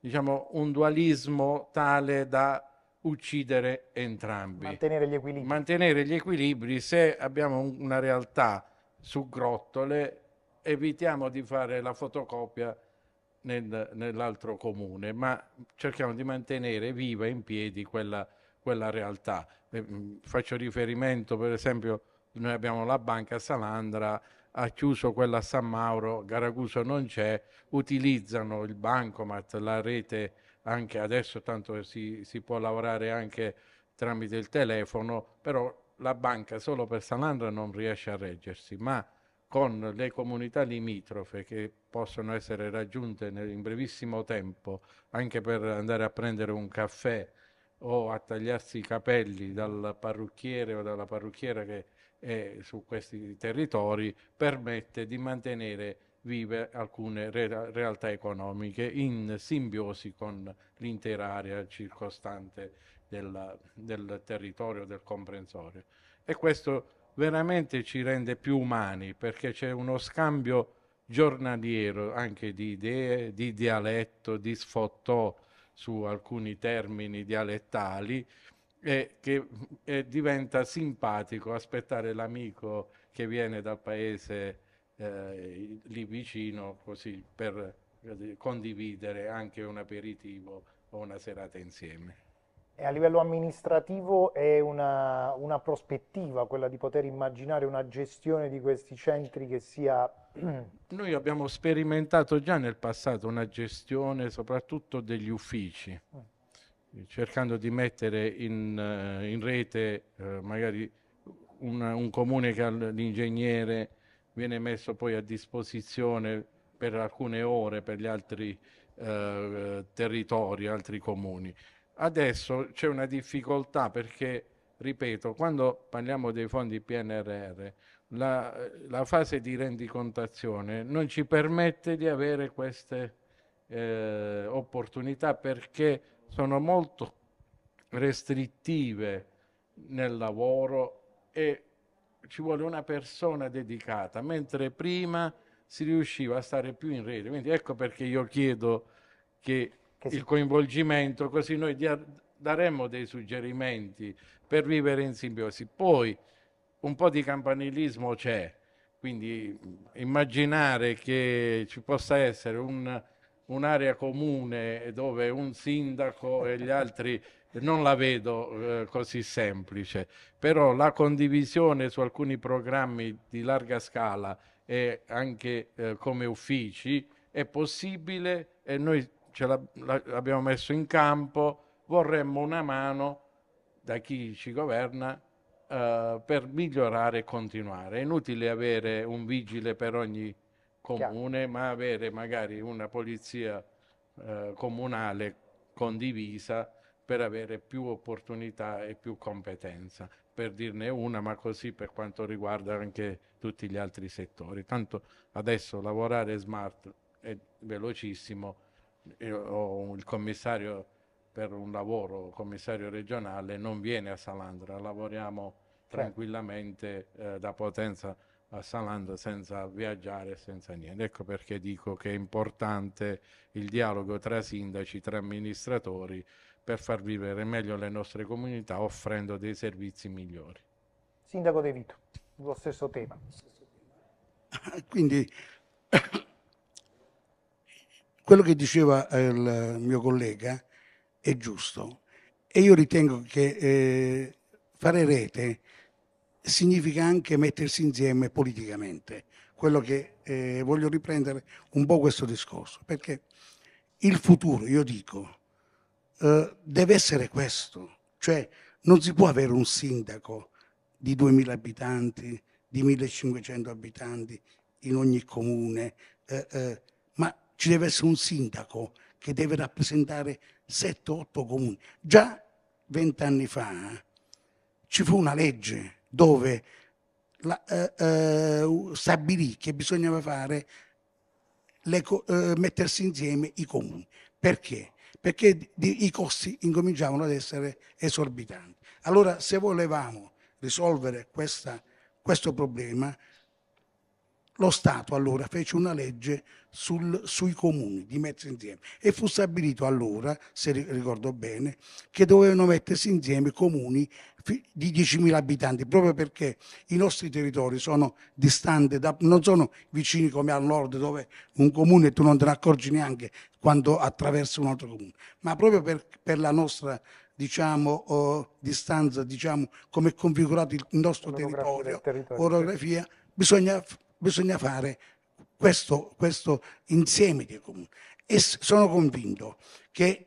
Speaker 2: diciamo, un dualismo tale da uccidere entrambi. Mantenere gli equilibri. Mantenere gli equilibri se abbiamo una realtà su Grottole evitiamo di fare la fotocopia nel, nell'altro comune, ma cerchiamo di mantenere viva in piedi quella realtà quella realtà. Eh, mm, faccio riferimento, per esempio, noi abbiamo la banca Salandra, ha chiuso quella a San Mauro, Garaguso non c'è, utilizzano il bancomat, la rete anche adesso, tanto si, si può lavorare anche tramite il telefono, però la banca solo per Salandra non riesce a reggersi, ma con le comunità limitrofe che possono essere raggiunte in brevissimo tempo anche per andare a prendere un caffè o a tagliarsi i capelli dal parrucchiere o dalla parrucchiera che è su questi territori permette di mantenere vive alcune re- realtà economiche in simbiosi con l'intera area circostante della, del territorio, del comprensorio. E questo veramente ci rende più umani perché c'è uno scambio giornaliero anche di idee, di dialetto, di sfottò su alcuni termini dialettali e che e diventa simpatico aspettare l'amico che viene dal paese eh, lì vicino così per eh, condividere anche un aperitivo o una serata insieme.
Speaker 1: E a livello amministrativo è una, una, prospettiva quella di poter immaginare una gestione di questi centri che sia...
Speaker 2: Noi abbiamo sperimentato già nel passato una gestione soprattutto degli uffici, mm. cercando di mettere in, eh, in rete eh, magari una, un comune che ha l'ingegnere, viene messo poi a disposizione per alcune ore per gli altri eh, eh territori, altri comuni. Adesso c'è una difficoltà perché, ripeto, quando parliamo dei fondi PNRR, la, la fase di rendicontazione non ci permette di avere queste eh, opportunità perché sono molto restrittive nel lavoro e ci vuole una persona dedicata, mentre prima si riusciva a stare più in rete. Quindi ecco perché io chiedo che si... il coinvolgimento, così noi dia- daremmo dei suggerimenti per vivere in simbiosi. Poi un po' di campanilismo c'è, quindi immaginare che ci possa essere un, un'area comune dove un sindaco e gli altri non la vedo eh, così semplice, però la condivisione su alcuni programmi di larga scala e anche eh, come uffici è possibile e noi ce l'abbiamo messo in campo, vorremmo una mano da chi ci governa eh, per migliorare e continuare. È inutile avere un vigile per ogni comune, Chiaro. ma avere magari una polizia eh, comunale condivisa per avere più opportunità e più competenza, per dirne una, ma così per quanto riguarda anche tutti gli altri settori. Tanto adesso lavorare smart è velocissimo, o il commissario per un lavoro, commissario regionale, non viene a Salandra, lavoriamo certo. tranquillamente eh, da Potenza a Salandra senza viaggiare, senza niente. Ecco perché dico che è importante il dialogo tra sindaci, tra amministratori per far vivere meglio le nostre comunità offrendo dei servizi migliori.
Speaker 1: Sindaco De Vito, lo stesso tema. Ah, quindi
Speaker 3: quello che diceva eh, il mio collega è giusto e io ritengo che eh, fare rete significa anche mettersi insieme politicamente. Quello che eh, voglio riprendere un po' questo discorso, perché il futuro, io dico, eh, deve essere questo, cioè non si può avere un sindaco di 2.000 abitanti, di 1.500 abitanti in ogni comune, eh, eh ci deve essere un sindaco che deve rappresentare 7-8 comuni. Già vent'anni fa eh, ci fu una legge dove la, eh, eh, stabilì che bisognava fare le, eh, mettersi insieme i comuni. Perché? Perché di, i costi incominciavano ad essere esorbitanti. Allora se volevamo risolvere questa, questo problema lo Stato allora fece una legge sul, sui comuni di mettere insieme e fu stabilito allora, se ricordo bene, che dovevano mettersi insieme comuni di 10.000 abitanti, proprio perché i nostri territori sono distanti, da, non sono vicini come al nord dove un comune tu non te ne accorgi neanche quando attraversa un altro comune, ma proprio per, per la nostra diciamo, oh, distanza, diciamo, come è configurato il nostro territorio, territorio, orografia, bisogna bisogna fare questo, questo insieme di comuni. E sono convinto che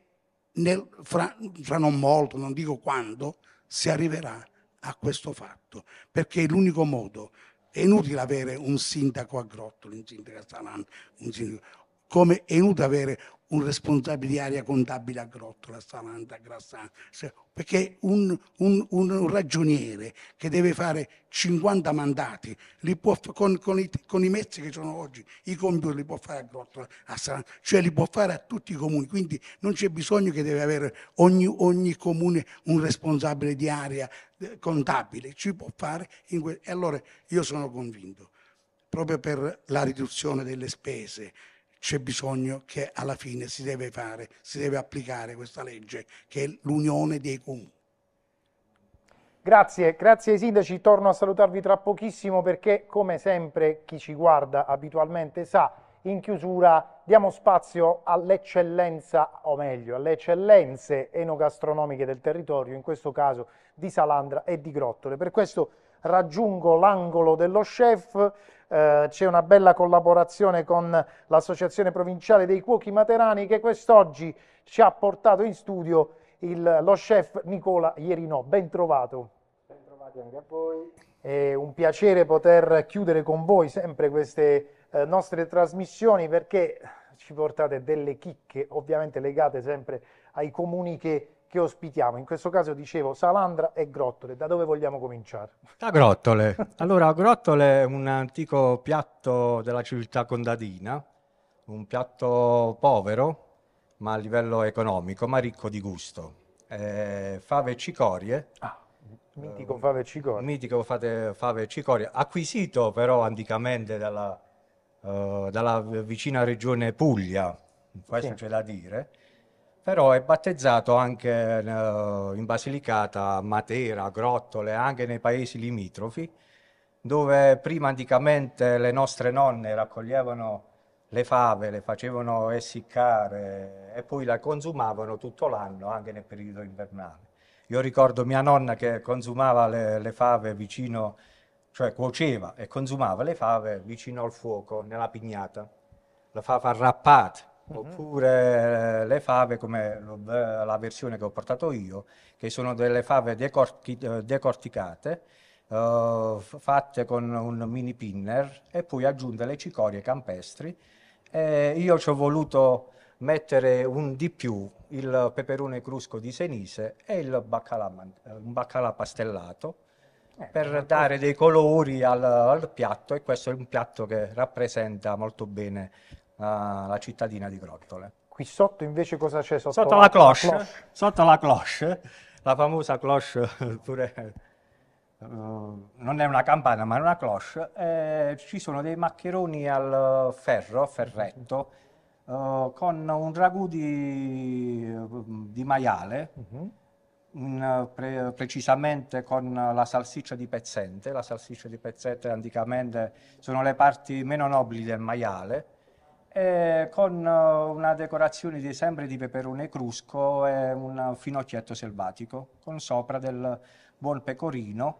Speaker 3: nel, fra, fra non molto, non dico quando, si arriverà a questo fatto, perché è l'unico modo. È inutile avere un sindaco a Grottoli, un sindaco a Salan, un sindaco come è inutile avere un responsabile di area contabile a Grottola, a Salanta, a Grassano, perché un, un, un, ragioniere che deve fare 50 mandati, può, con, con, i, con, i, mezzi che sono oggi, i computer li può fare a Grottola, a Salanta, cioè li può fare a tutti i comuni, quindi non c'è bisogno che deve avere ogni, ogni comune un responsabile di area eh, contabile, ci può fare. e allora io sono convinto, proprio per la riduzione delle spese, c'è bisogno che alla fine si deve fare, si deve applicare questa legge che è l'unione dei comuni. Grazie, grazie ai sindaci, torno a salutarvi tra
Speaker 1: pochissimo perché come sempre chi ci guarda abitualmente sa, in chiusura diamo spazio all'eccellenza, o meglio alle eccellenze enogastronomiche del territorio, in questo caso di Salandra e di Grottole. Per questo raggiungo l'angolo dello chef eh, c'è una bella collaborazione con l'Associazione Provinciale dei Cuochi Materani che quest'oggi ci ha portato in studio il, lo chef Nicola Ierino. Ben trovato.
Speaker 16: Ben trovati anche a voi.
Speaker 1: È un piacere poter chiudere con voi sempre queste eh, nostre trasmissioni perché ci portate delle chicche ovviamente legate sempre ai comuni che che ospitiamo. In questo caso dicevo Salandra e Grottole, da dove vogliamo cominciare?
Speaker 16: Da Grottole. allora, Grottole è un antico piatto della civiltà contadina, un piatto povero, ma a livello economico, ma ricco di gusto. Eh, fave e cicorie. Ah, mitico fave e cicorie. Eh, mitico fate, fave e acquisito però anticamente dalla, uh, dalla vicina regione Puglia, questo sì. c'è da dire però è battezzato anche eh, in Basilicata, Matera, Grottole, anche nei paesi limitrofi, dove prima anticamente le nostre nonne raccoglievano le fave, le facevano essiccare e poi la consumavano tutto l'anno, anche nel periodo invernale. Io ricordo mia nonna che consumava le, le fave vicino, cioè cuoceva e consumava le fave vicino al fuoco, nella pignata, la fava râpata Oppure le fave come la versione che ho portato io, che sono delle fave decorti, eh, decorticate, uh, fatte con un mini pinner e poi aggiunte le cicorie campestri. E io ci ho voluto mettere un di più, il peperone crusco di Senise e il baccalà, un baccalà pastellato eh, per dare dei colori al, al, piatto e questo è un piatto che rappresenta molto bene la cittadina di Grottole.
Speaker 1: Qui sotto invece cosa c'è? Sotto, sotto la, la, cloche, la, cloche,
Speaker 16: Sotto la cloche, la famosa cloche pure... Uh, non è una campana ma è una cloche, eh, ci sono dei maccheroni al ferro, ferretto, uh, con un ragù di, di maiale, uh-huh. in, pre- precisamente con la salsiccia di pezzente. La salsiccia di pezzente anticamente sono le parti meno nobili del maiale, eh, con eh, una decorazione di, sempre di peperone crusco e un finocchietto selvatico, con sopra del buon pecorino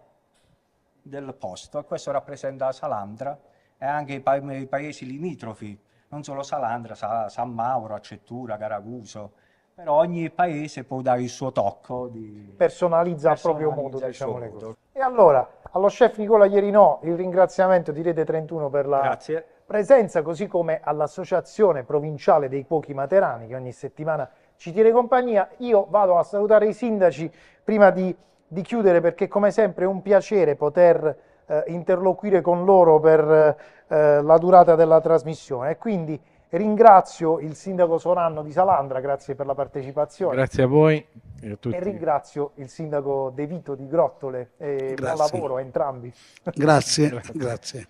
Speaker 16: del posto. Questo rappresenta Salandra e anche i, pa i paesi limitrofi, non solo Salandra, Sa San Mauro, Accettura, Caraguso, però ogni paese può dare il suo
Speaker 1: tocco di personalizza a proprio modo diciamo le cose. E allora, allo chef Nicola Ierino il ringraziamento di Rete 31 per la Grazie presenza così come all'Associazione Provinciale dei Cuochi Materani che ogni settimana ci tiene compagnia. Io vado a salutare i sindaci prima di, di chiudere perché come sempre è un piacere poter eh, interloquire con loro per eh, la durata della trasmissione e quindi ringrazio il sindaco Soranno di Salandra, grazie per la partecipazione. Grazie
Speaker 2: a voi e a tutti. E
Speaker 1: ringrazio il sindaco De Vito di Grottole, eh, buon lavoro a entrambi. grazie. grazie. grazie.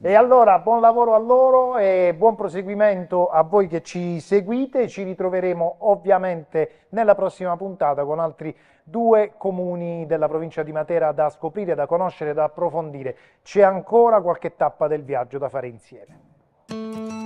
Speaker 1: E allora buon lavoro a loro e buon proseguimento a voi che ci seguite. Ci ritroveremo ovviamente nella prossima puntata con altri due comuni della provincia di Matera da scoprire, da conoscere, da approfondire. C'è ancora qualche tappa del viaggio da fare insieme.